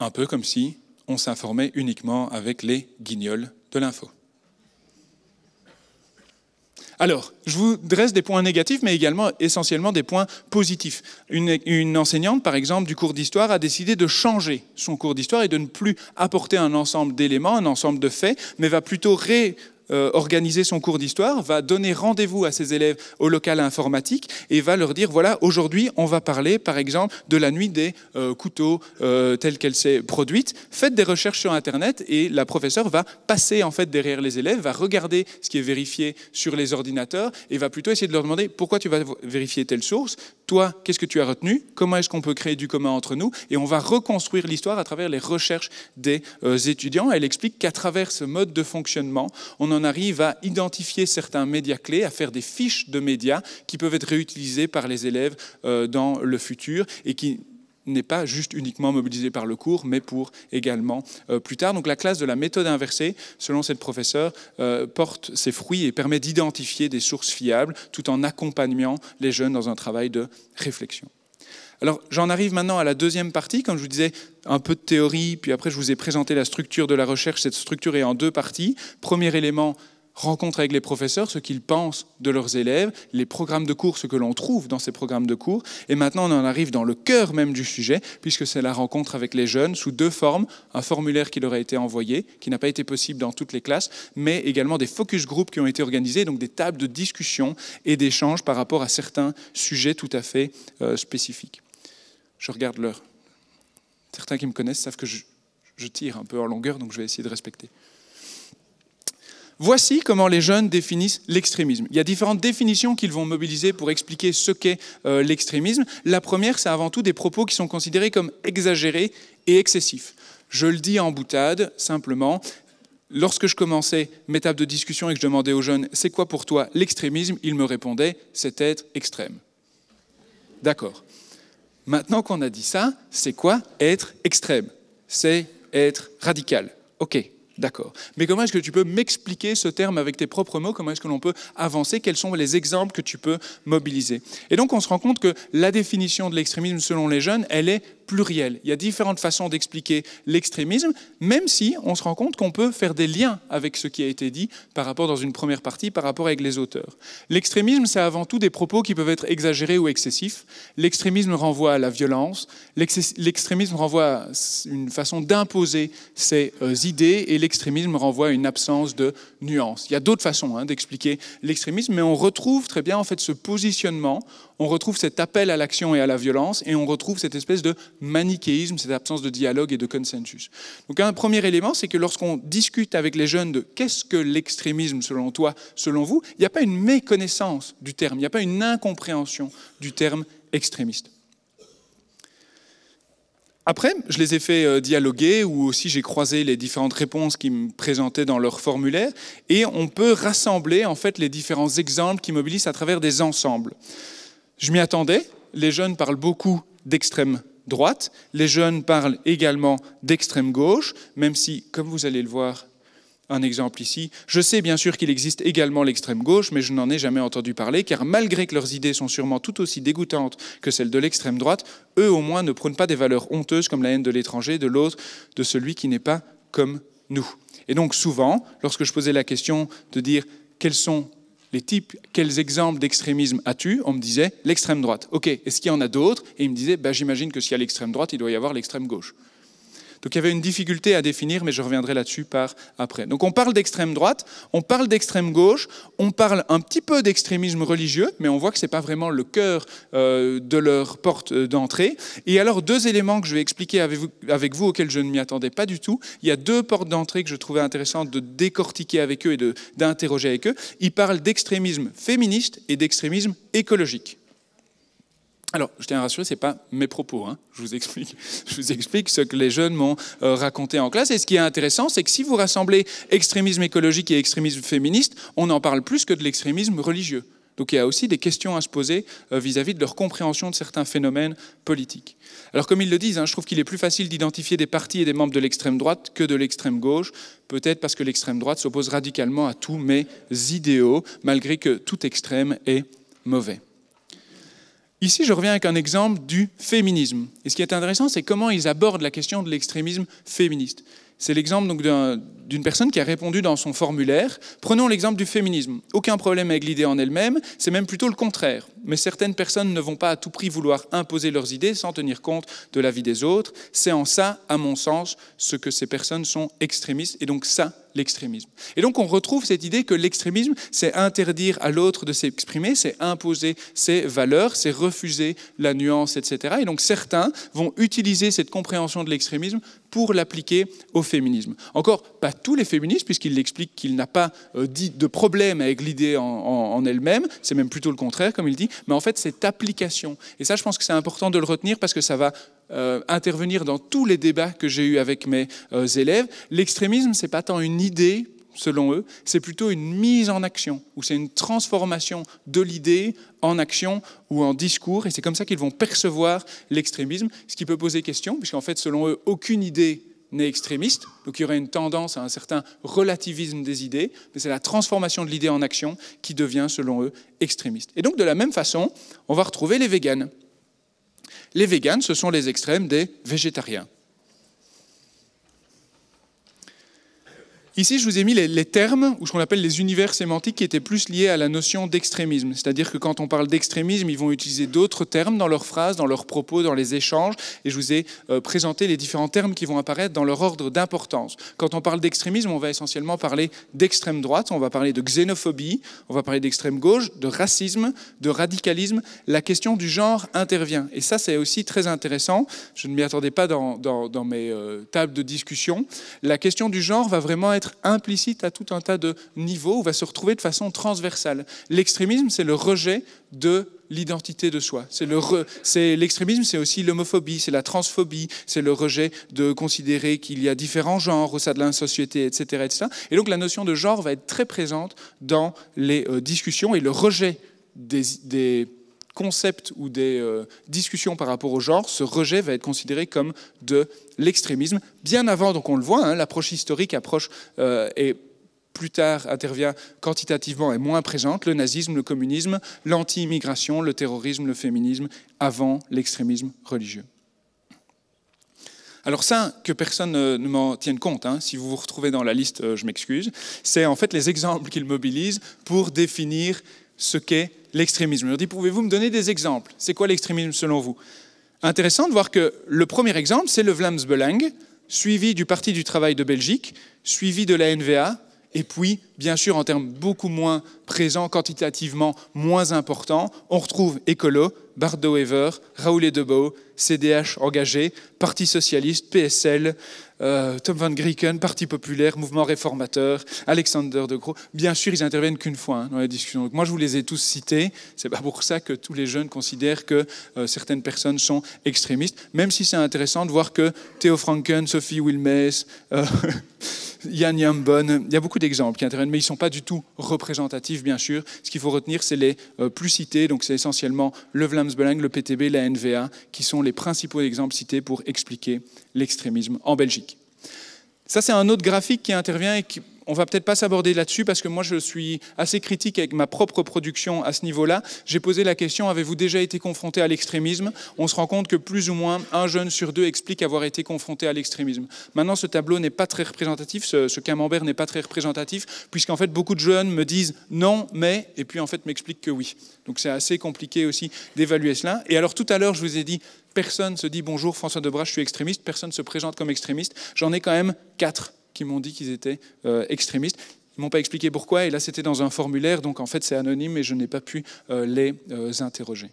Un peu comme si on s'informait uniquement avec les guignols de l'info. Alors, je vous dresse des points négatifs, mais également essentiellement des points positifs. Une, une enseignante, par exemple, du cours d'histoire a décidé de changer son cours d'histoire et de ne plus apporter un ensemble d'éléments, un ensemble de faits, mais va plutôt ré, euh, organiser son cours d'histoire, va donner rendez-vous à ses élèves au local informatique et va leur dire, voilà, aujourd'hui, on va parler, par exemple, de la nuit des euh, couteaux euh, telle qu'elle s'est produite. Faites des recherches sur Internet et la professeure va passer, en fait, derrière les élèves, va regarder ce qui est vérifié sur les ordinateurs et va plutôt essayer de leur demander pourquoi tu vas vérifier telle source, toi, qu'est-ce que tu as retenu Comment est-ce qu'on peut créer du commun entre nous Et on va reconstruire l'histoire à travers les recherches des euh, étudiants. Elle explique qu'à travers ce mode de fonctionnement, on en arrive à identifier certains médias clés, à faire des fiches de médias qui peuvent être réutilisées par les élèves euh, dans le futur et qui n'est pas juste uniquement mobilisé par le cours, mais pour également euh, plus tard. Donc la classe de la méthode inversée, selon cette professeure, euh, porte ses fruits et permet d'identifier des sources fiables tout en accompagnant les jeunes dans un travail de réflexion. Alors j'en arrive maintenant à la deuxième partie, comme je vous disais, un peu de théorie, puis après je vous ai présenté la structure de la recherche. Cette structure est en deux parties. Premier élément, rencontre avec les professeurs, ce qu'ils pensent de leurs élèves, les programmes de cours, ce que l'on trouve dans ces programmes de cours. Et maintenant, on en arrive dans le cœur même du sujet, puisque c'est la rencontre avec les jeunes sous deux formes. Un formulaire qui leur a été envoyé, qui n'a pas été possible dans toutes les classes, mais également des focus groups qui ont été organisés, donc des tables de discussion et d'échange par rapport à certains sujets tout à fait euh, spécifiques. Je regarde l'heure. Certains qui me connaissent savent que je tire un peu en longueur, donc je vais essayer de respecter. Voici comment les jeunes définissent l'extrémisme. Il y a différentes définitions qu'ils vont mobiliser pour expliquer ce qu'est euh, l'extrémisme. La première, c'est avant tout des propos qui sont considérés comme exagérés et excessifs. Je le dis en boutade, simplement, lorsque je commençais mes tables de discussion et que je demandais aux jeunes c'est quoi pour toi l'extrémisme, ils me répondaient c'est être extrême. D'accord. Maintenant qu'on a dit ça, c'est quoi être extrême C'est être radical. Ok. D'accord. Mais comment est-ce que tu peux m'expliquer ce terme avec tes propres mots Comment est-ce que l'on peut avancer Quels sont les exemples que tu peux mobiliser Et donc on se rend compte que la définition de l'extrémisme selon les jeunes, elle est plurielle. Il y a différentes façons d'expliquer l'extrémisme, même si on se rend compte qu'on peut faire des liens avec ce qui a été dit par rapport dans une première partie, par rapport avec les auteurs. L'extrémisme, c'est avant tout des propos qui peuvent être exagérés ou excessifs. L'extrémisme renvoie à la violence. L'extrémisme renvoie à une façon d'imposer ses euh, idées et l'extrémisme renvoie à une absence de nuance. Il y a d'autres façons hein, d'expliquer l'extrémisme, mais on retrouve très bien en fait ce positionnement, on retrouve cet appel à l'action et à la violence, et on retrouve cette espèce de manichéisme, cette absence de dialogue et de consensus. Donc un premier élément, c'est que lorsqu'on discute avec les jeunes de qu'est-ce que l'extrémisme selon toi, selon vous, il n'y a pas une méconnaissance du terme, il n'y a pas une incompréhension du terme extrémiste. Après, je les ai fait euh, dialoguer ou aussi j'ai croisé les différentes réponses qui me présentaient dans leur formulaire et on peut rassembler en fait les différents exemples qui mobilisent à travers des ensembles. Je m'y attendais, les jeunes parlent beaucoup d'extrême droite, les jeunes parlent également d'extrême gauche, même si, comme vous allez le voir, un exemple ici. Je sais bien sûr qu'il existe également l'extrême gauche, mais je n'en ai jamais entendu parler, car malgré que leurs idées sont sûrement tout aussi dégoûtantes que celles de l'extrême droite, eux au moins ne prônent pas des valeurs honteuses comme la haine de l'étranger, de l'autre, de celui qui n'est pas comme nous. Et donc souvent, lorsque je posais la question de dire quels sont les types, quels exemples d'extrémisme as-tu On me disait l'extrême droite. Ok, est-ce qu'il y en a d'autres Et ils me disaient, bah, j'imagine que s'il y a l'extrême droite, il doit y avoir l'extrême gauche. Donc il y avait une difficulté à définir, mais je reviendrai là-dessus par après. Donc on parle d'extrême droite, on parle d'extrême gauche, on parle un petit peu d'extrémisme religieux, mais on voit que ce n'est pas vraiment le cœur euh, de leur porte euh, d'entrée. Et alors deux éléments que je vais expliquer avec vous, avec vous auxquels je ne m'y attendais pas du tout. Il y a deux portes d'entrée que je trouvais intéressantes de décortiquer avec eux et d'interroger avec eux. Ils parlent d'extrémisme féministe et d'extrémisme écologique. Alors, je tiens à rassurer, ce n'est pas mes propos, hein. je vous explique. Je vous explique ce que les jeunes m'ont euh, raconté en classe. Et ce qui est intéressant, c'est que si vous rassemblez extrémisme écologique et extrémisme féministe, on en parle plus que de l'extrémisme religieux. Donc il y a aussi des questions à se poser euh, vis-à-vis -vis de leur compréhension de certains phénomènes politiques. Alors comme ils le disent, hein, je trouve qu'il est plus facile d'identifier des partis et des membres de l'extrême droite que de l'extrême gauche, peut-être parce que l'extrême droite s'oppose radicalement à tous mes idéaux, malgré que tout extrême est mauvais. Ici, je reviens avec un exemple du féminisme. Et ce qui est intéressant, c'est comment ils abordent la question de l'extrémisme féministe. C'est l'exemple d'une personne qui a répondu dans son formulaire. Prenons l'exemple du féminisme. Aucun problème avec l'idée en elle-même, c'est même plutôt le contraire. Mais certaines personnes ne vont pas à tout prix vouloir imposer leurs idées sans tenir compte de l'avis des autres. C'est en ça, à mon sens, ce que ces personnes sont extrémistes. Et donc ça, l'extrémisme. Et donc on retrouve cette idée que l'extrémisme, c'est interdire à l'autre de s'exprimer, c'est imposer ses valeurs, c'est refuser la nuance, etc. Et donc certains vont utiliser cette compréhension de l'extrémisme pour l'appliquer au féminisme. Encore, pas tous les féministes, puisqu'il explique qu'il n'a pas euh, dit de problème avec l'idée en, elle-même, c'est même plutôt le contraire, comme il dit, mais en fait, cette application. Et ça, je pense que c'est important de le retenir parce que ça va euh, intervenir dans tous les débats que j'ai eus avec mes euh, élèves. L'extrémisme, c'est pas tant une idée selon eux, c'est plutôt une mise en action, ou c'est une transformation de l'idée en action ou en discours, et c'est comme ça qu'ils vont percevoir l'extrémisme, ce qui peut poser question, puisqu'en fait, selon eux, aucune idée n'est extrémiste, donc il y aurait une tendance à un certain relativisme des idées, mais c'est la transformation de l'idée en action qui devient, selon eux, extrémiste. Et donc, de la même façon, on va retrouver les véganes. Les véganes, ce sont les extrêmes des végétariens. Ici, je vous ai mis les, termes, ou ce qu'on appelle les univers sémantiques, qui étaient plus liés à la notion d'extrémisme. C'est-à-dire que quand on parle d'extrémisme, ils vont utiliser d'autres termes dans leurs phrases, dans leurs propos, dans les échanges, et je vous ai euh, présenté les différents termes qui vont apparaître dans leur ordre d'importance. Quand on parle d'extrémisme, on va essentiellement parler d'extrême droite, on va parler de xénophobie, on va parler d'extrême gauche, de racisme, de radicalisme. La question du genre intervient. Et ça, c'est aussi très intéressant. Je ne m'y attendais pas dans, mes euh, tables de discussion. La question du genre va vraiment être implicite à tout un tas de niveaux on va se retrouver de façon transversale. L'extrémisme, c'est le rejet de l'identité de soi. C'est l'extrémisme, c'est aussi l'homophobie, c'est la transphobie, c'est le rejet de considérer qu'il y a différents genres au sein de la société, etc., etc., Et donc la notion de genre va être très présente dans les euh, discussions et le rejet des, des concepts ou des euh, discussions par rapport au genre, ce rejet va être considéré comme de l'extrémisme. Bien avant, donc on le voit, hein, l'approche historique approche euh, et plus tard intervient quantitativement et moins présente, le nazisme, le communisme, l'anti-immigration, le terrorisme, le féminisme, avant l'extrémisme religieux. Alors ça, que personne euh, ne m'en tienne compte, hein, si vous vous retrouvez dans la liste, je m'excuse, c'est en fait les exemples qu'il mobilise pour définir ce qu'est l'extrémisme. Je leur pouvez-vous me donner des exemples C'est quoi l'extrémisme selon vous Intéressant de voir que le premier exemple, c'est le Vlaams Belang, suivi du Parti du Travail de Belgique, suivi de la NVA, et puis, bien sûr, en termes beaucoup moins présents, quantitativement moins importants, on retrouve Écolo, Bardo Wever, Raoul Edebo, CDH engagé, Parti socialiste, PSL, euh, Tom van Grieken, Parti populaire, mouvement réformateur, Alexander de Gros. Bien sûr, ils interviennent qu'une fois hein, dans la discussion. moi, je vous les ai tous cités. C'est pas pour ça que tous les jeunes considèrent que euh, certaines personnes sont extrémistes, même si c'est intéressant de voir que Theo Franken, Sophie Wilmès, euh, Yann Yambon. Il y a beaucoup d'exemples qui interviennent, mais ils ne sont pas du tout représentatifs, bien sûr. Ce qu'il faut retenir, c'est les euh, plus cités, donc c'est essentiellement le Vlaamsbelang, le PTB, la NVA, qui sont les principaux exemples cités pour expliquer l'extrémisme en Belgique. Ça, c'est un autre graphique qui intervient et qui, on va peut-être pas s'aborder là-dessus parce que moi je suis assez critique avec ma propre production à ce niveau-là. J'ai posé la question avez-vous déjà été confronté à l'extrémisme On se rend compte que plus ou moins un jeune sur deux explique avoir été confronté à l'extrémisme. Maintenant, ce tableau n'est pas très représentatif, ce, camembert n'est pas très représentatif, puisqu'en fait beaucoup de jeunes me disent non, mais, et puis en fait m'expliquent que oui. Donc c'est assez compliqué aussi d'évaluer cela. Et alors tout à l'heure, je vous ai dit personne se dit bonjour François Debras, je suis extrémiste, personne se présente comme extrémiste. J'en ai quand même quatre qui m'ont dit qu'ils étaient euh, extrémistes. Ils ne m'ont pas expliqué pourquoi, et là c'était dans un formulaire, donc en fait c'est anonyme et je n'ai pas pu euh, les euh, interroger.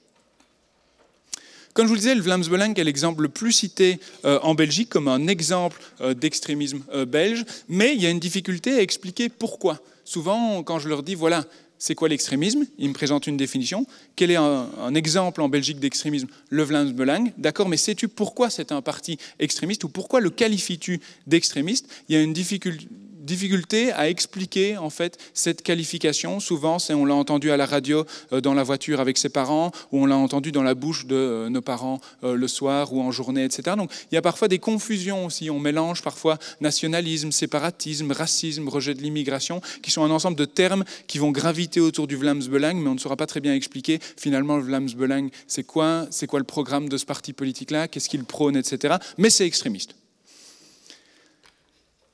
Comme je vous le disais, le Vlaams est l'exemple le plus cité en Belgique comme un exemple d'extrémisme belge, mais il y a une difficulté à expliquer pourquoi. Souvent, quand je leur dis, voilà, c'est quoi l'extrémisme Il me présente une définition. Quel est un, exemple en Belgique d'extrémisme Vlaams Belang. D'accord, mais sais-tu pourquoi c'est un parti extrémiste ou pourquoi le qualifies-tu d'extrémiste Il y a une difficulté difficulté à expliquer en fait cette qualification. Souvent, c'est on l'a entendu à la radio euh, dans la voiture avec ses parents, ou on l'a entendu dans la bouche de euh, nos parents euh, le soir ou en journée, etc. Donc il y a parfois des confusions aussi. On mélange parfois nationalisme, séparatisme, racisme, rejet de l'immigration, qui sont un ensemble de termes qui vont graviter autour du Vlaams-Belang, mais on ne saura pas très bien expliquer finalement le Vlaams-Belang, c'est quoi, c'est quoi le programme de ce parti politique-là, qu'est-ce qu'il prône, etc. Mais c'est extrémiste.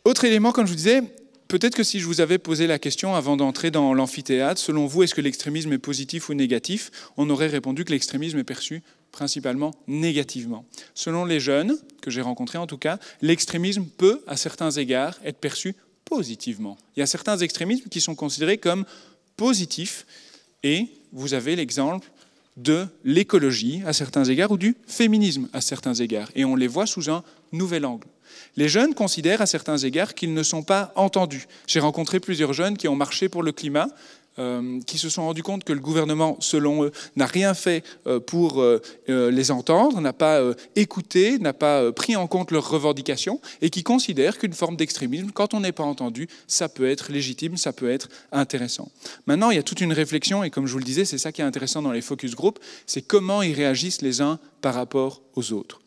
Autre élément, comme je vous disais, peut-être que si je vous avais posé la question avant d'entrer dans l'amphithéâtre, selon vous, est-ce que l'extrémisme est positif ou négatif On aurait répondu que l'extrémisme est perçu principalement négativement. Selon les jeunes, que j'ai rencontrés en tout cas, l'extrémisme peut, à certains égards, être perçu positivement. Il y a certains extrémismes qui sont considérés comme positifs, et vous avez l'exemple de l'écologie à certains égards ou du féminisme à certains égards, et on les voit sous un nouvel angle. Les jeunes considèrent à certains égards qu'ils ne sont pas entendus. J'ai rencontré plusieurs jeunes qui ont marché pour le climat, euh, qui se sont rendus compte que le gouvernement, selon eux, n'a rien fait euh, pour euh, les entendre, n'a pas écouté, n'a pas pris en compte leurs revendications, et qui considèrent qu'une forme d'extrémisme, quand on n'est pas entendu, ça peut être légitime, ça peut être intéressant. Maintenant, il y a toute une réflexion, et comme je vous le disais, c'est ça qui est intéressant dans les focus group, c'est comment ils réagissent les uns par rapport aux autres.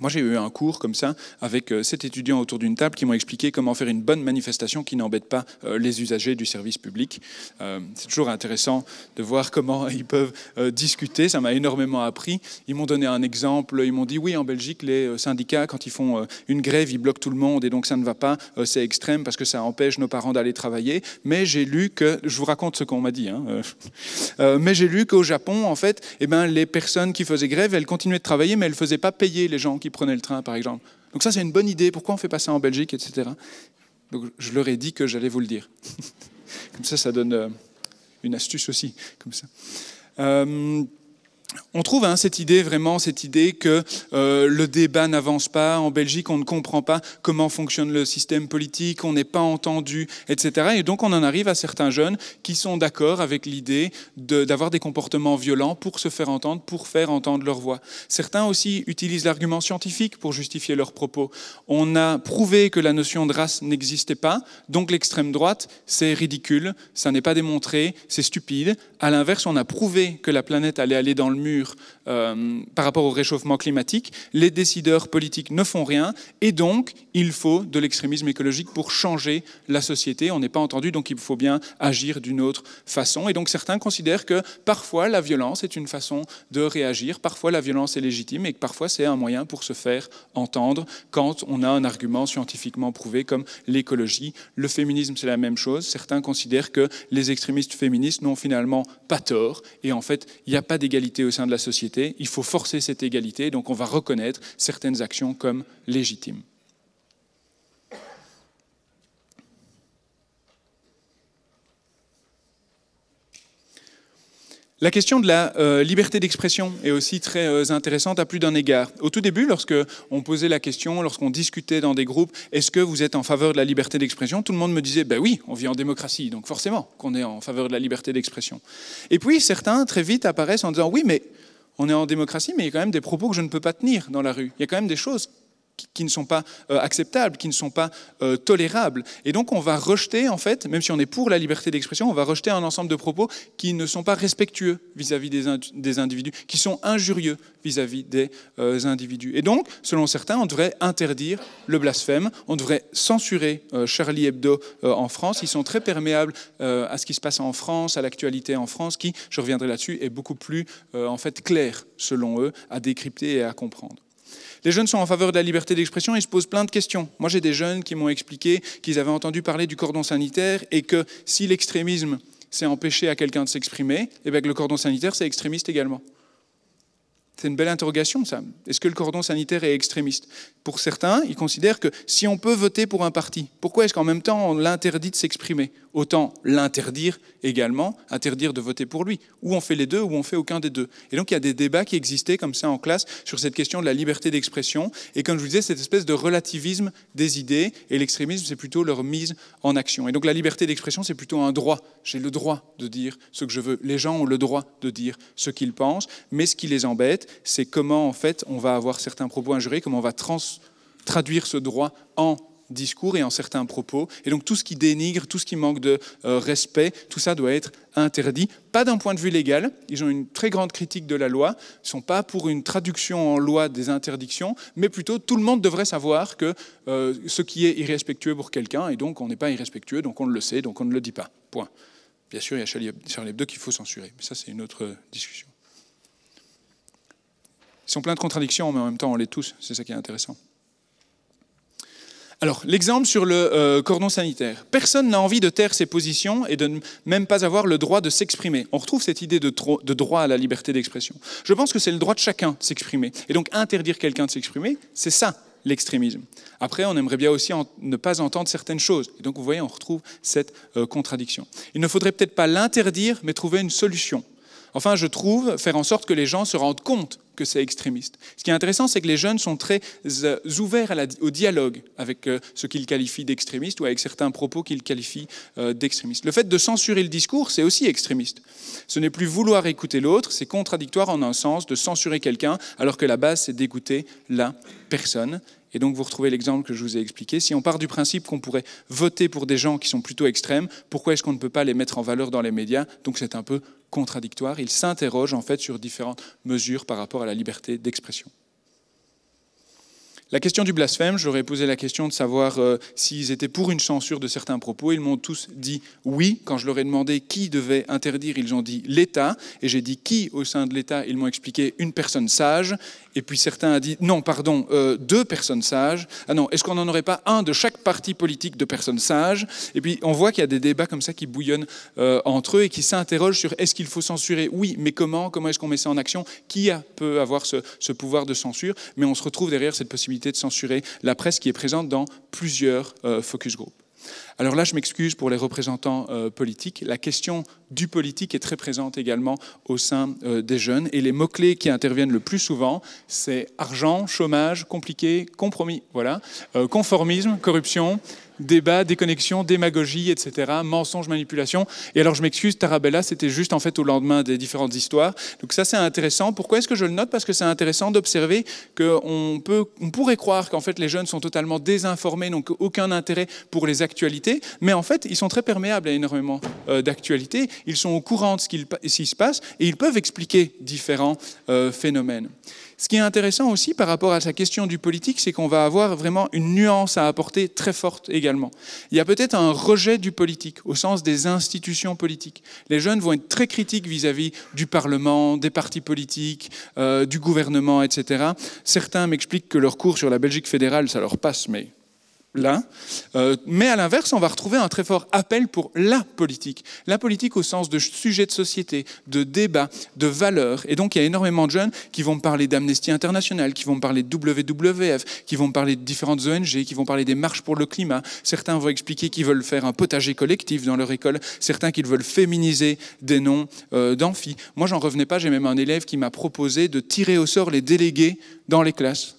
Moi, j'ai eu un cours comme ça avec euh, sept étudiants autour d'une table qui m'ont expliqué comment faire une bonne manifestation qui n'embête pas euh, les usagers du service public. Euh, c'est toujours intéressant de voir comment ils peuvent discuter. Ça m'a énormément appris. Ils m'ont donné un exemple. Ils m'ont dit oui, en Belgique, les syndicats, quand ils font une grève, ils bloquent tout le monde et donc ça ne va pas. C'est extrême parce que ça empêche nos parents d'aller travailler. Mais j'ai lu que, je vous raconte ce qu'on m'a dit, hein, mais j'ai lu qu'au Japon, en fait, eh ben, les personnes qui faisaient grève, elles continuaient de travailler, mais elles ne faisaient pas payer les gens qui prenaient le train, par exemple. Donc ça, c'est une bonne idée, pourquoi on fait pas ça en Belgique, etc. Donc je leur ai dit que j'allais vous le dire. comme ça, ça donne euh, une astuce aussi, comme ça. Euh, on trouve hein, cette idée vraiment, cette idée que euh, le débat n'avance pas en Belgique, on ne comprend pas comment fonctionne le système politique, on n'est pas entendu, etc. Et donc on en arrive à certains jeunes qui sont d'accord avec l'idée d'avoir des comportements violents pour se faire entendre, pour faire entendre leur voix. Certains aussi utilisent l'argument scientifique pour justifier leurs propos. On a prouvé que la notion de race n'existait pas, donc l'extrême droite, c'est ridicule, ça n'est pas démontré, c'est stupide. À l'inverse, on a prouvé que la planète allait aller dans le mur euh, par rapport au réchauffement climatique, les décideurs politiques ne font rien, et donc il faut de l'extrémisme écologique pour changer la société. On n'est pas entendu, donc il faut bien agir d'une autre façon. Et donc certains considèrent que parfois la violence est une façon de réagir, parfois la violence est légitime et que parfois c'est un moyen pour se faire entendre quand on a un argument scientifiquement prouvé comme l'écologie. Le féminisme, c'est la même chose. Certains considèrent que les extrémistes féministes n'ont finalement pas tort et en fait, il n'y a pas d'égalité au sein de la société. Il faut forcer cette égalité, donc on va reconnaître certaines actions comme légitimes. La question de la euh, liberté d'expression est aussi très euh, intéressante à plus d'un égard. Au tout début, lorsque on posait la question, lorsqu'on discutait dans des groupes, est-ce que vous êtes en faveur de la liberté d'expression Tout le monde me disait, ben oui, on vit en démocratie, donc forcément qu'on est en faveur de la liberté d'expression. Et puis certains très vite apparaissent en disant, oui, mais on est en démocratie, mais il y a quand même des propos que je ne peux pas tenir dans la rue. Il y a quand même des choses qui ne sont pas euh, acceptables, qui ne sont pas euh, tolérables. Et donc on va rejeter, en fait, même si on est pour la liberté d'expression, on va rejeter un ensemble de propos qui ne sont pas respectueux vis-à-vis des, individus, qui sont injurieux vis-à-vis des euh, individus. Et donc, selon certains, on devrait interdire le blasphème, on devrait censurer Charlie Hebdo en France. Ils sont très perméables à ce qui se passe en France, à l'actualité en France, qui, je reviendrai là-dessus, est beaucoup plus, en fait, clair selon eux, à décrypter et à comprendre. Les jeunes sont en faveur de la liberté d'expression et se posent plein de questions. Moi, j'ai des jeunes qui m'ont expliqué qu'ils avaient entendu parler du cordon sanitaire et que si l'extrémisme, c'est empêcher à quelqu'un de s'exprimer, et eh ben, le cordon sanitaire, c'est extrémiste également. C'est une belle interrogation, ça. Est-ce que le cordon sanitaire est extrémiste Pour certains, ils considèrent que si on peut voter pour un parti, pourquoi est-ce qu'en même temps on l'interdit de s'exprimer autant l'interdire également, interdire de voter pour lui. Ou on fait les deux, ou on fait aucun des deux. Et donc il y a des débats qui existaient comme ça en classe sur cette question de la liberté d'expression. Et comme je vous disais, cette espèce de relativisme des idées, et l'extrémisme, c'est plutôt leur mise en action. Et donc la liberté d'expression, c'est plutôt un droit. J'ai le droit de dire ce que je veux. Les gens ont le droit de dire ce qu'ils pensent, mais ce qui les embête, c'est comment en fait on va avoir certains propos injurés, comment on va traduire ce droit en discours et en certains propos. Et donc tout ce qui dénigre, tout ce qui manque de euh, respect, tout ça doit être interdit. Pas d'un point de vue légal, ils ont une très grande critique de la loi, ils ne sont pas pour une traduction en loi des interdictions, mais plutôt tout le monde devrait savoir que euh, ce qui est irrespectueux pour quelqu'un, et donc on n'est pas irrespectueux, donc on le sait, donc on ne le dit pas. Point. Bien sûr, il y a Charlie Hebdo qu'il faut censurer, mais ça c'est une autre euh, discussion. Ils sont pleins de contradictions, mais en même temps on les tous, c'est ça qui est intéressant. Alors, l'exemple sur le euh, cordon sanitaire. Personne n'a envie de taire ses positions et de ne même pas avoir le droit de s'exprimer. On retrouve cette idée de, droit à la liberté d'expression. Je pense que c'est le droit de chacun de s'exprimer. Et donc, interdire quelqu'un de s'exprimer, c'est ça, l'extrémisme. Après, on aimerait bien aussi ne pas entendre certaines choses. Et donc, vous voyez, on retrouve cette euh, contradiction. Il ne faudrait peut-être pas l'interdire, mais trouver une solution. Enfin, je trouve faire en sorte que les gens se rendent compte que c'est extrémiste. Ce qui est intéressant, c'est que les jeunes sont très euh, ouverts au dialogue avec euh, ce qu'ils qualifient d'extrémiste ou avec certains propos qu'ils qualifient euh, d'extrémiste. Le fait de censurer le discours, c'est aussi extrémiste. Ce n'est plus vouloir écouter l'autre, c'est contradictoire en un sens de censurer quelqu'un alors que la base, c'est d'écouter la personne. Et donc vous retrouvez l'exemple que je vous ai expliqué. Si on part du principe qu'on pourrait voter pour des gens qui sont plutôt extrêmes, pourquoi est-ce qu'on ne peut pas les mettre en valeur dans les médias Donc c'est un peu contradictoire. Il s'interrogent en fait sur différentes mesures par rapport à la liberté d'expression. La question du blasphème, j'aurais posé la question de savoir euh, s'ils étaient pour une censure de certains propos. Ils m'ont tous dit oui. Quand je leur ai demandé qui devait interdire, ils ont dit l'État. Et j'ai dit qui au sein de l'État. Ils m'ont expliqué une personne sage. Et puis certains ont dit, non, pardon, euh, deux personnes sages. Ah non, est-ce qu'on n'en aurait pas un de chaque parti politique de personnes sages Et puis on voit qu'il y a des débats comme ça qui bouillonnent euh, entre eux et qui s'interrogent sur est-ce qu'il faut censurer Oui, mais comment Comment est-ce qu'on met ça en action Qui peut avoir ce, pouvoir de censure Mais on se retrouve derrière cette possibilité de censurer la presse qui est présente dans plusieurs euh, focus groupes. Alors là, je m'excuse pour les représentants euh, politiques. La question du politique est très présente également au sein euh, des jeunes. Et les mots-clés qui interviennent le plus souvent, c'est argent, chômage, compliqué, compromis, voilà, euh, conformisme, corruption, débat, déconnexion, démagogie, etc., mensonges, manipulations. Et alors je m'excuse, Tarabella, c'était juste en fait au lendemain des différentes histoires. Donc ça c'est intéressant. Pourquoi est-ce que je le note Parce que c'est intéressant d'observer qu'on pourrait croire qu'en fait les jeunes sont totalement désinformés, donc aucun intérêt pour les actualités, mais en fait ils sont très perméables à énormément euh, d'actualités. Ils sont au courant de ce qui se passe et ils peuvent expliquer différents euh, phénomènes. Ce qui est intéressant aussi par rapport à sa question du politique, c'est qu'on va avoir vraiment une nuance à apporter très forte également. Il y a peut-être un rejet du politique au sens des institutions politiques. Les jeunes vont être très critiques vis-à-vis du Parlement, des partis politiques, euh, du gouvernement, etc. Certains m'expliquent que leur cours sur la Belgique fédérale, ça leur passe, mais là. Euh, mais à l'inverse, on va retrouver un très fort appel pour la politique. La politique au sens de sujet de société, de débat, de valeurs. Et donc il y a énormément de jeunes qui vont parler d'Amnesty International, qui vont parler de WWF, qui vont parler de différentes ONG, qui vont parler des marches pour le climat. Certains vont expliquer qu'ils veulent faire un potager collectif dans leur école, certains qu'ils veulent féminiser des noms euh, d'amphi. Moi, j'en revenais pas, j'ai même un élève qui m'a proposé de tirer au sort les délégués dans les classes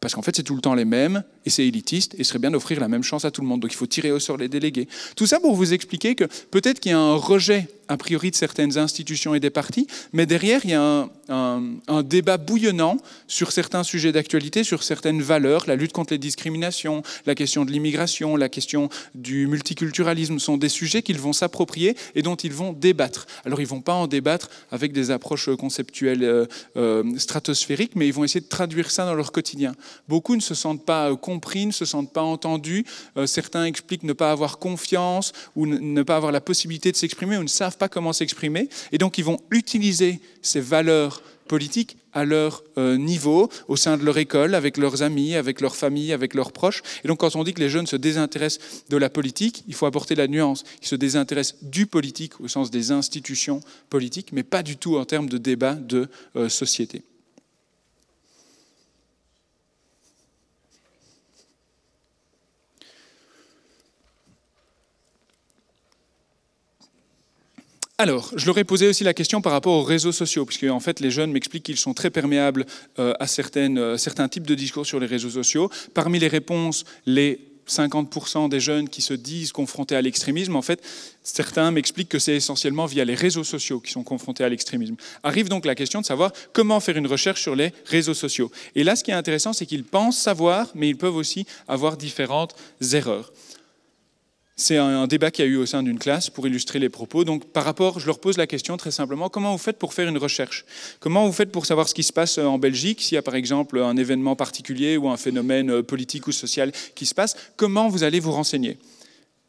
parce qu'en fait, c'est tout le temps les mêmes, et c'est élitiste, et ce serait bien d'offrir la même chance à tout le monde. Donc il faut tirer au sort les délégués. Tout ça pour vous expliquer que peut-être qu'il y a un rejet a priori de certaines institutions et des partis, mais derrière, il y a un, débat bouillonnant sur certains sujets d'actualité, sur certaines valeurs, la lutte contre les discriminations, la question de l'immigration, la question du multiculturalisme, sont des sujets qu'ils vont s'approprier et dont ils vont débattre. Alors ils ne vont pas en débattre avec des approches conceptuelles euh, euh, stratosphériques, mais ils vont essayer de traduire ça dans leur quotidien. Beaucoup ne se sentent pas euh, compris, ne se sentent pas entendus, certains expliquent ne pas avoir confiance ou ne, pas avoir la possibilité de s'exprimer ou ne savent pas comment s'exprimer, et donc ils vont utiliser ces valeurs politiques à leur euh, niveau, au sein de leur école, avec leurs amis, avec leur famille, avec leurs proches. Et donc quand on dit que les jeunes se désintéressent de la politique, il faut apporter la nuance. Ils se désintéressent du politique au sens des institutions politiques, mais pas du tout en termes de débat de euh, société. Alors, je leur ai posé aussi la question par rapport aux réseaux sociaux, puisque en fait, les jeunes m'expliquent qu'ils sont très perméables euh, à euh, certains types de discours sur les réseaux sociaux. Parmi les réponses, les 50% des jeunes qui se disent confrontés à l'extrémisme, en fait, certains m'expliquent que c'est essentiellement via les réseaux sociaux qu'ils sont confrontés à l'extrémisme. Arrive donc la question de savoir comment faire une recherche sur les réseaux sociaux. Et là, ce qui est intéressant, c'est qu'ils pensent savoir, mais ils peuvent aussi avoir différentes erreurs. C'est un, débat qu'il y a eu au sein d'une classe pour illustrer les propos. Donc, par rapport, je leur pose la question très simplement comment vous faites pour faire une recherche Comment vous faites pour savoir ce qui se passe euh, en Belgique S'il y a par exemple un événement particulier ou un phénomène euh, politique ou social qui se passe, comment vous allez vous renseigner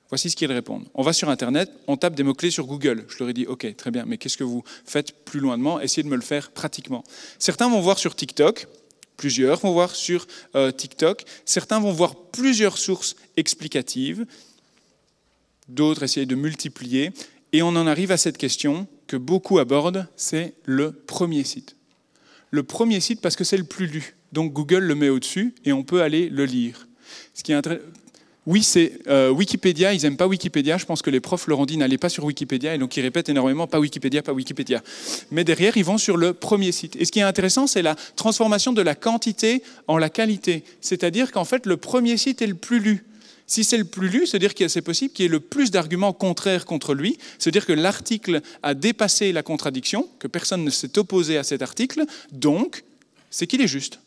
Voici ce qu'ils répondent. On va sur Internet, on tape des mots-clés sur Google. Je leur ai dit, OK, très bien, mais qu'est-ce que vous faites plus loin Essayez de me le faire pratiquement. Certains vont voir sur TikTok, plusieurs vont voir sur euh, TikTok, certains vont voir plusieurs sources explicatives, d'autres essayaient de multiplier. Et on en arrive à cette question que beaucoup abordent, c'est le premier site. Le premier site parce que c'est le plus lu. Donc Google le met au-dessus et on peut aller le lire. Ce qui est oui, c'est euh, Wikipédia, ils n'aiment pas Wikipédia. Je pense que les profs leur ont dit n'allez pas sur Wikipédia et donc ils répètent énormément pas Wikipédia, pas Wikipédia. Mais derrière, ils vont sur le premier site. Et ce qui est intéressant, c'est la transformation de la quantité en la qualité. C'est-à-dire qu'en fait, le premier site est le plus lu. Si c'est le plus lu, cest dire que c'est possible qu'il y ait le plus d'arguments contraires contre lui, c'est-à-dire que l'article a dépassé la contradiction, que personne ne s'est opposé à cet article, donc c'est qu'il est juste.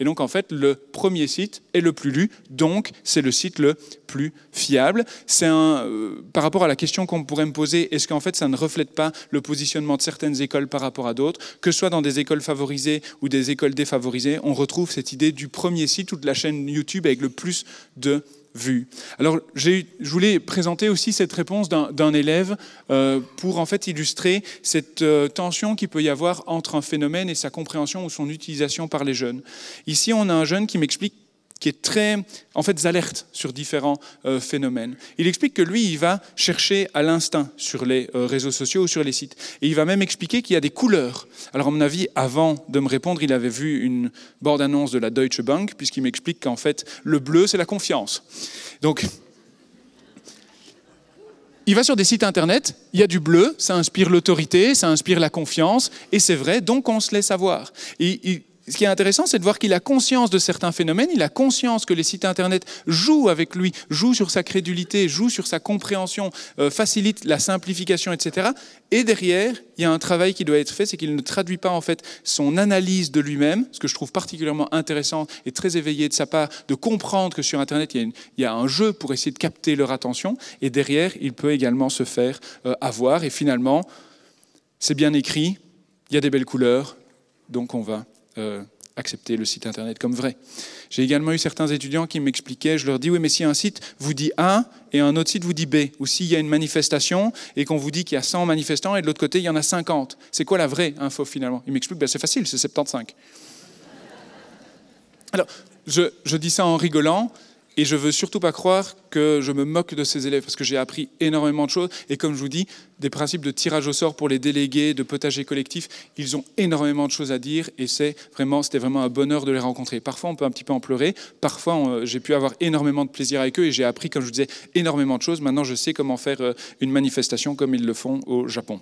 Et donc en fait, le premier site est le plus lu, donc c'est le site le plus fiable. C'est un, euh, par rapport à la question qu'on pourrait me poser, est-ce qu'en fait ça ne reflète pas le positionnement de certaines écoles par rapport à d'autres Que ce soit dans des écoles favorisées ou des écoles défavorisées, on retrouve cette idée du premier site ou de la chaîne YouTube avec le plus de vu. Alors, je voulais présenter aussi cette réponse d'un élève euh, pour en fait illustrer cette euh, tension qui peut y avoir entre un phénomène et sa compréhension ou son utilisation par les jeunes. Ici, on a un jeune qui m'explique qui est très, en fait, alerte sur différents euh, phénomènes. Il explique que lui, il va chercher à l'instinct sur les euh, réseaux sociaux ou sur les sites. Et il va même expliquer qu'il y a des couleurs. Alors, à mon avis, avant de me répondre, il avait vu une bande-annonce de la Deutsche Bank, puisqu'il m'explique qu'en fait, le bleu, c'est la confiance. Donc, il va sur des sites internet, il y a du bleu, ça inspire l'autorité, ça inspire la confiance, et c'est vrai, donc on se laisse avoir. Et, il, ce qui est intéressant, c'est de voir qu'il a conscience de certains phénomènes, il a conscience que les sites Internet jouent avec lui, jouent sur sa crédulité, jouent sur sa compréhension, euh, facilitent la simplification, etc. Et derrière, il y a un travail qui doit être fait, c'est qu'il ne traduit pas en fait son analyse de lui-même, ce que je trouve particulièrement intéressant et très éveillé de sa part, de comprendre que sur Internet, il y a, un jeu pour essayer de capter leur attention, et derrière, il peut également se faire euh, avoir, et finalement, c'est bien écrit, il y a des belles couleurs, donc on va euh, accepter le site internet comme vrai. J'ai également eu certains étudiants qui m'expliquaient, je leur dis oui mais si un site vous dit A et un autre site vous dit B, ou s'il y a une manifestation et qu'on vous dit qu'il y a 100 manifestants et de l'autre côté il y en a 50, c'est quoi la vraie info finalement Ils m'expliquent, ben, c'est facile, c'est 75. Alors, je, je dis ça en rigolant, et je veux surtout pas croire que je me moque de ces élèves parce que j'ai appris énormément de choses. Et comme je vous dis, des principes de tirage au sort pour les délégués, de potager collectif, ils ont énormément de choses à dire et c'est vraiment, c'était vraiment un bonheur de les rencontrer. Parfois, on peut un petit peu en pleurer. Parfois, euh, j'ai pu avoir énormément de plaisir avec eux et j'ai appris, comme je vous disais, énormément de choses. Maintenant, je sais comment faire euh, une manifestation comme ils le font au Japon.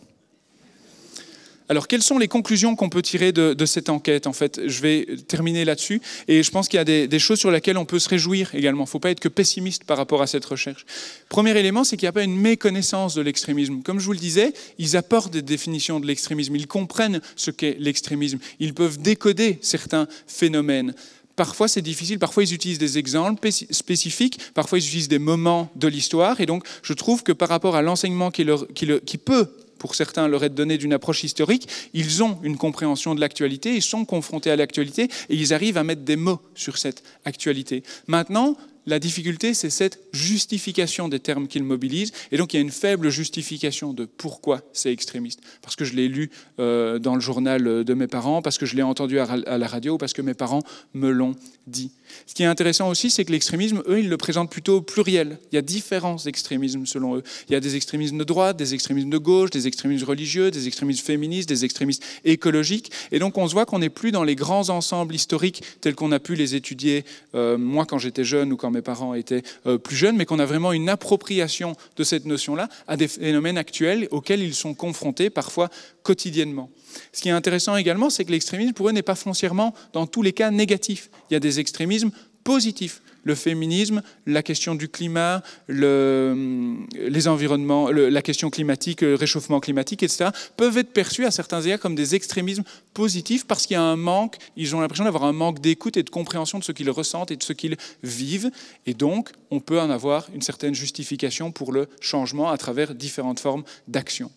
Alors, quelles sont les conclusions qu'on peut tirer de, cette enquête En fait, je vais terminer là-dessus. Et je pense qu'il y a des, choses sur lesquelles on peut se réjouir également. Il ne faut pas être que pessimiste par rapport à cette recherche. Premier élément, c'est qu'il n'y a pas une méconnaissance de l'extrémisme. Comme je vous le disais, ils apportent des définitions de l'extrémisme. Ils comprennent ce qu'est l'extrémisme. Ils peuvent décoder certains phénomènes. Parfois, c'est difficile. Parfois, ils utilisent des exemples spécifiques. Parfois, ils utilisent des moments de l'histoire. Et donc, je trouve que par rapport à l'enseignement qui, qui, qui peut pour certains leur être donné d'une approche historique, ils ont une compréhension de l'actualité, ils sont confrontés à l'actualité et ils arrivent à mettre des mots sur cette actualité. Maintenant, la difficulté, c'est cette justification des termes qu'ils mobilisent. Et donc, il y a une faible justification de pourquoi c'est extrémiste. Parce que je l'ai lu euh, dans le journal euh, de mes parents, parce que je l'ai entendu à, à la radio, parce que mes parents me l'ont dit. Ce qui est intéressant aussi, c'est que l'extrémisme, eux, ils le présentent plutôt au pluriel. Il y a différents extrémismes selon eux. Il y a des extrémismes de droite, des extrémismes de gauche, des extrémismes religieux, des extrémismes féministes, des extrémismes écologiques. Et donc on se voit qu'on n'est plus dans les grands ensembles historiques tels qu'on a pu les étudier, euh, moi quand j'étais jeune ou quand mes parents étaient euh, plus jeunes, mais qu'on a vraiment une appropriation de cette notion-là à des phénomènes actuels auxquels ils sont confrontés parfois quotidiennement. Ce qui est intéressant également, c'est que l'extrémisme, pour eux, n'est pas foncièrement, dans tous les cas, négatif. Il y a des extrémismes positifs. Le féminisme, la question du climat, euh, les environnements, la question climatique, le réchauffement climatique, etc., peuvent être perçus à certains égards comme des extrémismes positifs parce qu'il y a un manque, ils ont l'impression d'avoir un manque d'écoute et de compréhension de ce qu'ils ressentent et de ce qu'ils vivent. Et donc, on peut en avoir une certaine justification pour le changement à travers différentes formes d'action.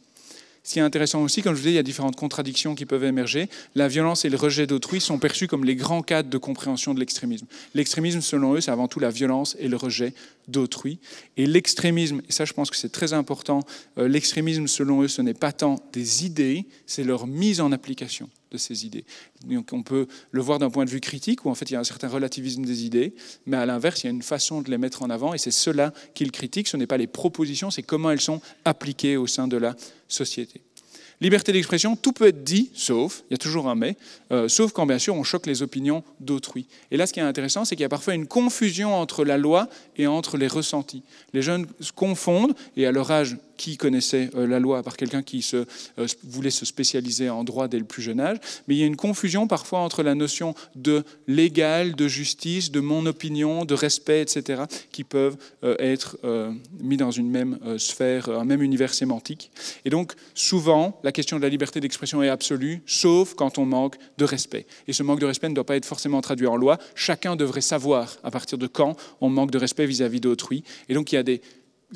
Ce qui est intéressant aussi, comme je vous dis, il y a différentes contradictions qui peuvent émerger. La violence et le rejet d'autrui sont perçus comme les grands cadres de compréhension de l'extrémisme. L'extrémisme, selon eux, c'est avant tout la violence et le rejet d'autrui. Et l'extrémisme, et ça je pense que c'est très important, euh, l'extrémisme, selon eux, ce n'est pas tant des idées, c'est leur mise en application de ces idées. Donc on peut le voir d'un point de vue critique, où en fait il y a un certain relativisme des idées, mais à l'inverse, il y a une façon de les mettre en avant, et c'est cela qu'il critique, ce n'est pas les propositions, c'est comment elles sont appliquées au sein de la société. Liberté d'expression, tout peut être dit, sauf, il y a toujours un mais, euh, sauf quand bien sûr on choque les opinions d'autrui. Et là, ce qui est intéressant, c'est qu'il y a parfois une confusion entre la loi et entre les ressentis. Les jeunes se confondent, et à leur âge qui connaissait euh, la loi, par quelqu'un qui se, euh, voulait se spécialiser en droit dès le plus jeune âge. Mais il y a une confusion parfois entre la notion de légal, de justice, de mon opinion, de respect, etc., qui peuvent euh, être mis dans une même sphère, un même univers sémantique. Et donc, souvent, la question de la liberté d'expression est absolue, sauf quand on manque de respect. Et ce manque de respect ne doit pas être forcément traduit en loi. Chacun devrait savoir à partir de quand on manque de respect vis-à-vis d'autrui. Et donc, il y a des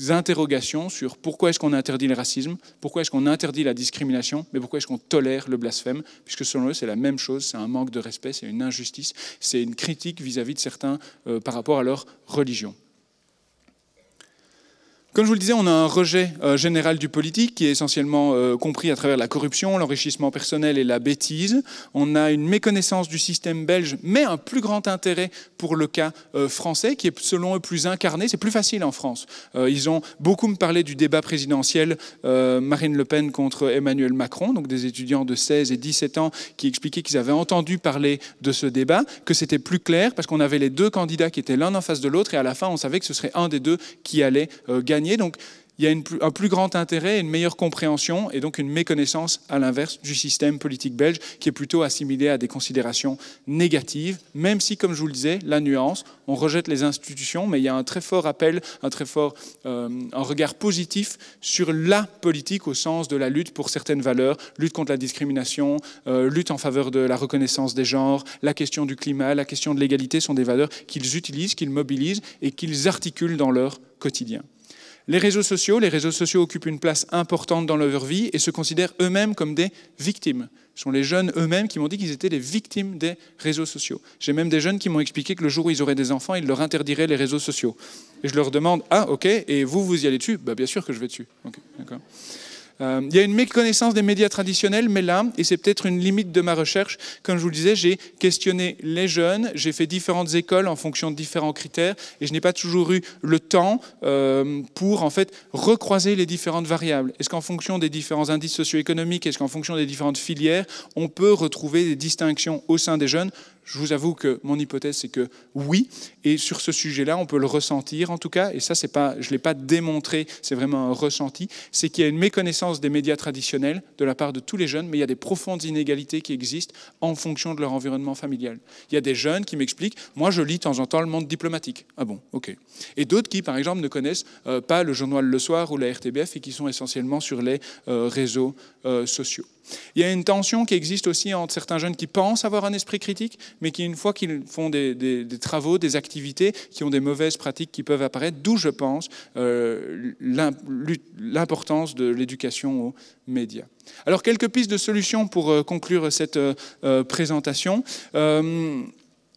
interrogations sur pourquoi est-ce qu'on interdit le racisme, pourquoi est-ce qu'on interdit la discrimination, mais pourquoi est-ce qu'on tolère le blasphème, puisque selon eux c'est la même chose, c'est un manque de respect, c'est une injustice, c'est une critique vis-à-vis de certains euh, par rapport à leur religion. Comme je vous le disais, on a un rejet euh, général du politique qui est essentiellement euh, compris à travers la corruption, l'enrichissement personnel et la bêtise. On a une méconnaissance du système belge, mais un plus grand intérêt pour le cas euh, français qui est selon eux plus incarné. C'est plus facile en France. ils ont beaucoup me parlé du débat présidentiel Marine Le Pen contre Emmanuel Macron, donc des étudiants de 16 et 17 ans qui expliquaient qu'ils avaient entendu parler de ce débat, que c'était plus clair parce qu'on avait les deux candidats qui étaient l'un en face de l'autre et à la fin on savait que ce serait un des deux qui allait gagner donc il y a un plus grand intérêt, une meilleure compréhension et donc une méconnaissance à l'inverse du système politique belge qui est plutôt assimilé à des considérations négatives, même si, comme je vous le disais, la nuance, on rejette les institutions, mais il y a un très fort appel, un très fort euh, regard positif sur la politique au sens de la lutte pour certaines valeurs, lutte contre la discrimination, euh, lutte en faveur de la reconnaissance des genres, la question du climat, la question de l'égalité sont des valeurs qu'ils utilisent, qu'ils mobilisent et qu'ils articulent dans leur quotidien. Les réseaux sociaux, les réseaux sociaux occupent une place importante dans leur vie et se considèrent eux-mêmes comme des victimes. Ce sont les jeunes eux-mêmes qui m'ont dit qu'ils étaient les victimes des réseaux sociaux. J'ai même des jeunes qui m'ont expliqué que le jour où ils auraient des enfants, ils leur interdiraient les réseaux sociaux. Et je leur demande Ah, ok, et vous, vous y allez dessus bah, Bien sûr que je vais dessus. Euh, il y a une méconnaissance des médias traditionnels, mais là, et c'est peut-être une limite de ma recherche, comme je vous le disais, j'ai questionné les jeunes, j'ai fait différentes écoles en fonction de différents critères, et je n'ai pas toujours eu le temps euh, pour en fait recroiser les différentes variables. Est-ce qu'en fonction des différents indices socio-économiques, est-ce qu'en fonction des différentes filières, on peut retrouver des distinctions au sein des jeunes je vous avoue que mon hypothèse, c'est que oui. Et sur ce sujet-là, on peut le ressentir, en tout cas, et ça, pas, je ne l'ai pas démontré, c'est vraiment un ressenti, c'est qu'il y a une méconnaissance des médias traditionnels de la part de tous les jeunes, mais il y a des profondes inégalités qui existent en fonction de leur environnement familial. Il y a des jeunes qui m'expliquent, moi, je lis de temps en temps le monde diplomatique. Ah bon, ok. Et d'autres qui, par exemple, ne connaissent euh, pas le journal Le Soir ou la RTBF et qui sont essentiellement sur les euh, réseaux euh, sociaux. Il y a une tension qui existe aussi entre certains jeunes qui pensent avoir un esprit critique, mais qui, une fois qu'ils font des, travaux, des activités, qui ont des mauvaises pratiques qui peuvent apparaître, d'où je pense euh, l'importance de l'éducation aux médias. Alors, quelques pistes de solutions pour euh, conclure cette euh, présentation.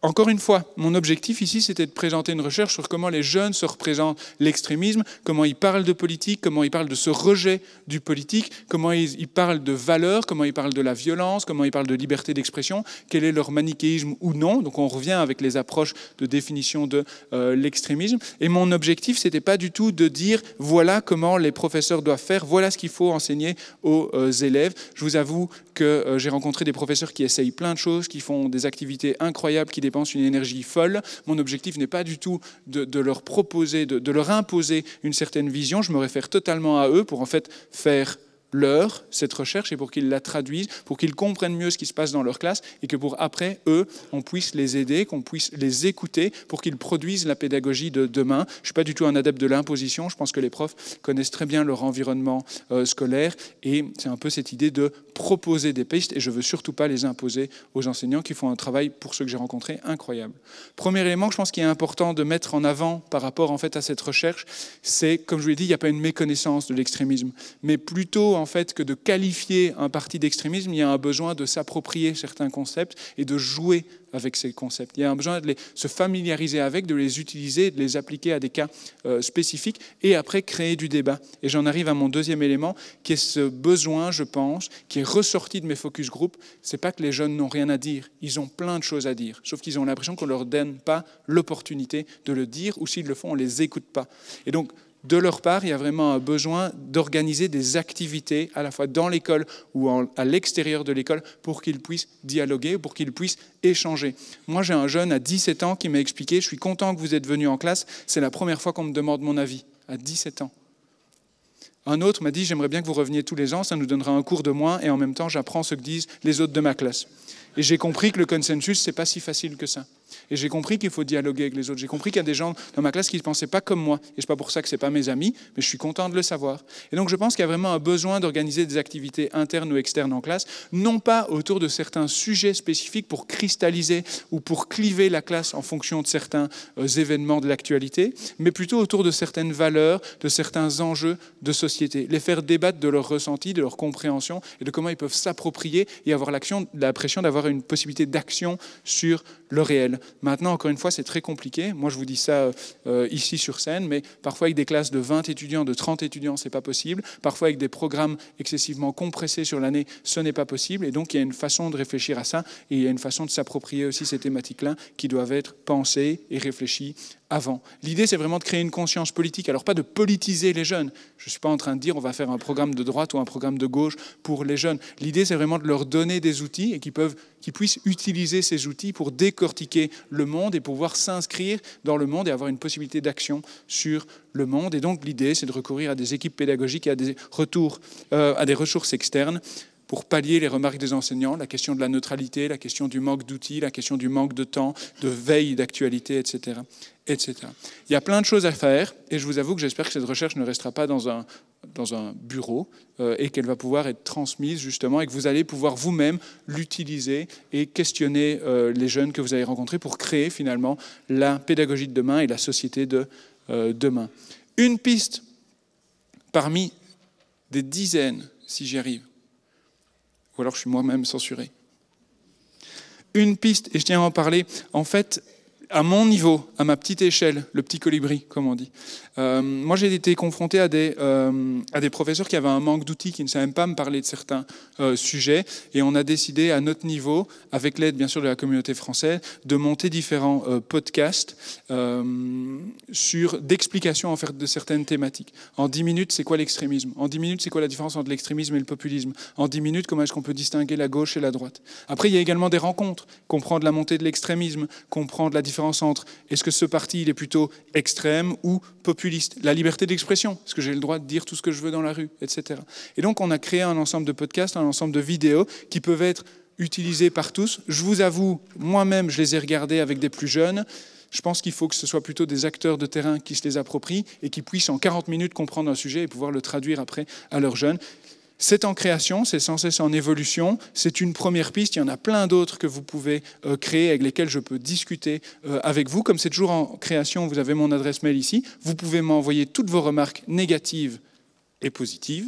Encore une fois, mon objectif ici, c'était de présenter une recherche sur comment les jeunes se représentent l'extrémisme, comment ils parlent de politique, comment ils parlent de ce rejet du politique, comment ils, parlent de valeurs, comment ils parlent de la violence, comment ils parlent de liberté d'expression, quel est leur manichéisme ou non. Donc on revient avec les approches de définition de euh, l'extrémisme. Et mon objectif, c'était pas du tout de dire voilà comment les professeurs doivent faire, voilà ce qu'il faut enseigner aux euh, élèves. Je vous avoue que euh, j'ai rencontré des professeurs qui essayent plein de choses, qui font des activités incroyables, qui dépensent une énergie folle. Mon objectif n'est pas du tout de, leur proposer, de, leur imposer une certaine vision. Je me réfère totalement à eux pour en fait faire leur, cette recherche, et pour qu'ils la traduisent, pour qu'ils comprennent mieux ce qui se passe dans leur classe, et que pour après, eux, on puisse les aider, qu'on puisse les écouter, pour qu'ils produisent la pédagogie de demain. Je ne suis pas du tout un adepte de l'imposition, je pense que les profs connaissent très bien leur environnement euh, scolaire, et c'est un peu cette idée de proposer des pistes et je ne veux surtout pas les imposer aux enseignants qui font un travail, pour ceux que j'ai rencontrés, incroyable. Premier élément que je pense qu'il est important de mettre en avant par rapport en fait, à cette recherche, c'est, comme je vous l'ai dit, il n'y a pas une méconnaissance de l'extrémisme, mais plutôt en fait, que de qualifier un parti d'extrémisme, il y a un besoin de s'approprier certains concepts et de jouer avec ces concepts. Il y a un besoin de se familiariser avec, de les utiliser, de les appliquer à des cas euh, spécifiques et après créer du débat. Et j'en arrive à mon deuxième élément qui est ce besoin, je pense, qui est ressorti de mes focus group. C'est pas que les jeunes n'ont rien à dire, ils ont plein de choses à dire, sauf qu'ils ont l'impression qu'on leur donne pas l'opportunité de le dire ou s'ils le font, on les écoute pas. Et donc de leur part, il y a vraiment un besoin d'organiser des activités à la fois dans l'école ou à l'extérieur de l'école pour qu'ils puissent dialoguer, pour qu'ils puissent échanger. Moi, j'ai un jeune à 17 ans qui m'a expliqué, je suis content que vous êtes venu en classe, c'est la première fois qu'on me demande mon avis, à 17 ans. Un autre m'a dit, j'aimerais bien que vous reveniez tous les ans, ça nous donnera un cours de moins, et en même temps, j'apprends ce que disent les autres de ma classe. Et j'ai compris que le consensus, n'est pas si facile que ça. Et j'ai compris qu'il faut dialoguer avec les autres. J'ai compris qu'il y a des gens dans ma classe qui ne pensaient pas comme moi. Et n'est pas pour ça que c'est pas mes amis, mais je suis content de le savoir. Et donc je pense qu'il y a vraiment un besoin d'organiser des activités internes ou externes en classe, non pas autour de certains sujets spécifiques pour cristalliser ou pour cliver la classe en fonction de certains euh, événements de l'actualité, mais plutôt autour de certaines valeurs, de certains enjeux de société. Les faire débattre de leurs ressentis, de leur compréhension et de comment ils peuvent s'approprier et avoir l'impression d'avoir une possibilité d'action sur le réel. Maintenant, encore une fois, c'est très compliqué. Moi, je vous dis ça euh, ici sur scène, mais parfois avec des classes de 20 étudiants, de 30 étudiants, c'est pas possible. Parfois avec des programmes excessivement compressés sur l'année, ce n'est pas possible. Et donc, il y a une façon de réfléchir à ça et il y a une façon de s'approprier aussi ces thématiques-là qui doivent être pensées et réfléchies avant. L'idée, c'est vraiment de créer une conscience politique. Alors pas de politiser les jeunes. Je ne suis pas en train de dire on va faire un programme de droite ou un programme de gauche pour les jeunes. L'idée, c'est vraiment de leur donner des outils et qu'ils puissent utiliser ces outils pour décortiquer le monde et pouvoir s'inscrire dans le monde et avoir une possibilité d'action sur le monde. Et donc l'idée, c'est de recourir à des équipes pédagogiques et à des, retours, euh, à des ressources externes pour pallier les remarques des enseignants, la question de la neutralité, la question du manque d'outils, la question du manque de temps, de veille d'actualité, etc., etc. Il y a plein de choses à faire, et je vous avoue que j'espère que cette recherche ne restera pas dans un, bureau, euh, et qu'elle va pouvoir être transmise justement, et que vous allez pouvoir vous-même l'utiliser et questionner euh, les jeunes que vous avez rencontrés pour créer finalement la pédagogie de demain et la société de euh, demain. Une piste parmi des dizaines, si j'y arrive, ou alors je suis moi-même censuré. Une piste, et je tiens à en parler, en fait, à mon niveau, à ma petite échelle, le petit colibri, comme on dit. Euh, moi, j'ai été confronté à des, euh, à des professeurs qui avaient un manque d'outils, qui ne savaient même pas me parler de certains euh, sujets. Et on a décidé, à notre niveau, avec l'aide bien sûr de la communauté française, de monter différents podcasts sur d'explications en fait, de certaines thématiques. En 10 minutes, c'est quoi l'extrémisme En 10 minutes, c'est quoi la différence entre l'extrémisme et le populisme En 10 minutes, comment est-ce qu'on peut distinguer la gauche et la droite Après, il y a également des rencontres, comprendre la montée de l'extrémisme, comprendre la différence différence entre est-ce que ce parti il est plutôt extrême ou populiste, la liberté d'expression, est-ce que j'ai le droit de dire tout ce que je veux dans la rue, etc. Et donc on a créé un ensemble de podcasts, un ensemble de vidéos qui peuvent être utilisés par tous. Je vous avoue, moi-même, je les ai regardés avec des plus jeunes. Je pense qu'il faut que ce soit plutôt des acteurs de terrain qui se les approprient et qui puissent en 40 minutes comprendre un sujet et pouvoir le traduire après à leurs jeunes. C'est en création, c'est sans cesse en évolution, c'est une première piste, il y en a plein d'autres que vous pouvez euh, créer, avec lesquelles je peux discuter euh, avec vous. Comme c'est toujours en création, vous avez mon adresse mail ici, vous pouvez m'envoyer toutes vos remarques négatives et positives.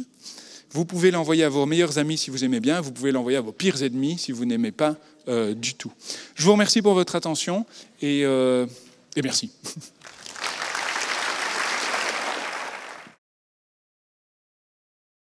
Vous pouvez l'envoyer à vos meilleurs amis si vous aimez bien, vous pouvez l'envoyer à vos pires ennemis si vous n'aimez pas euh, du tout. Je vous remercie pour votre attention et merci.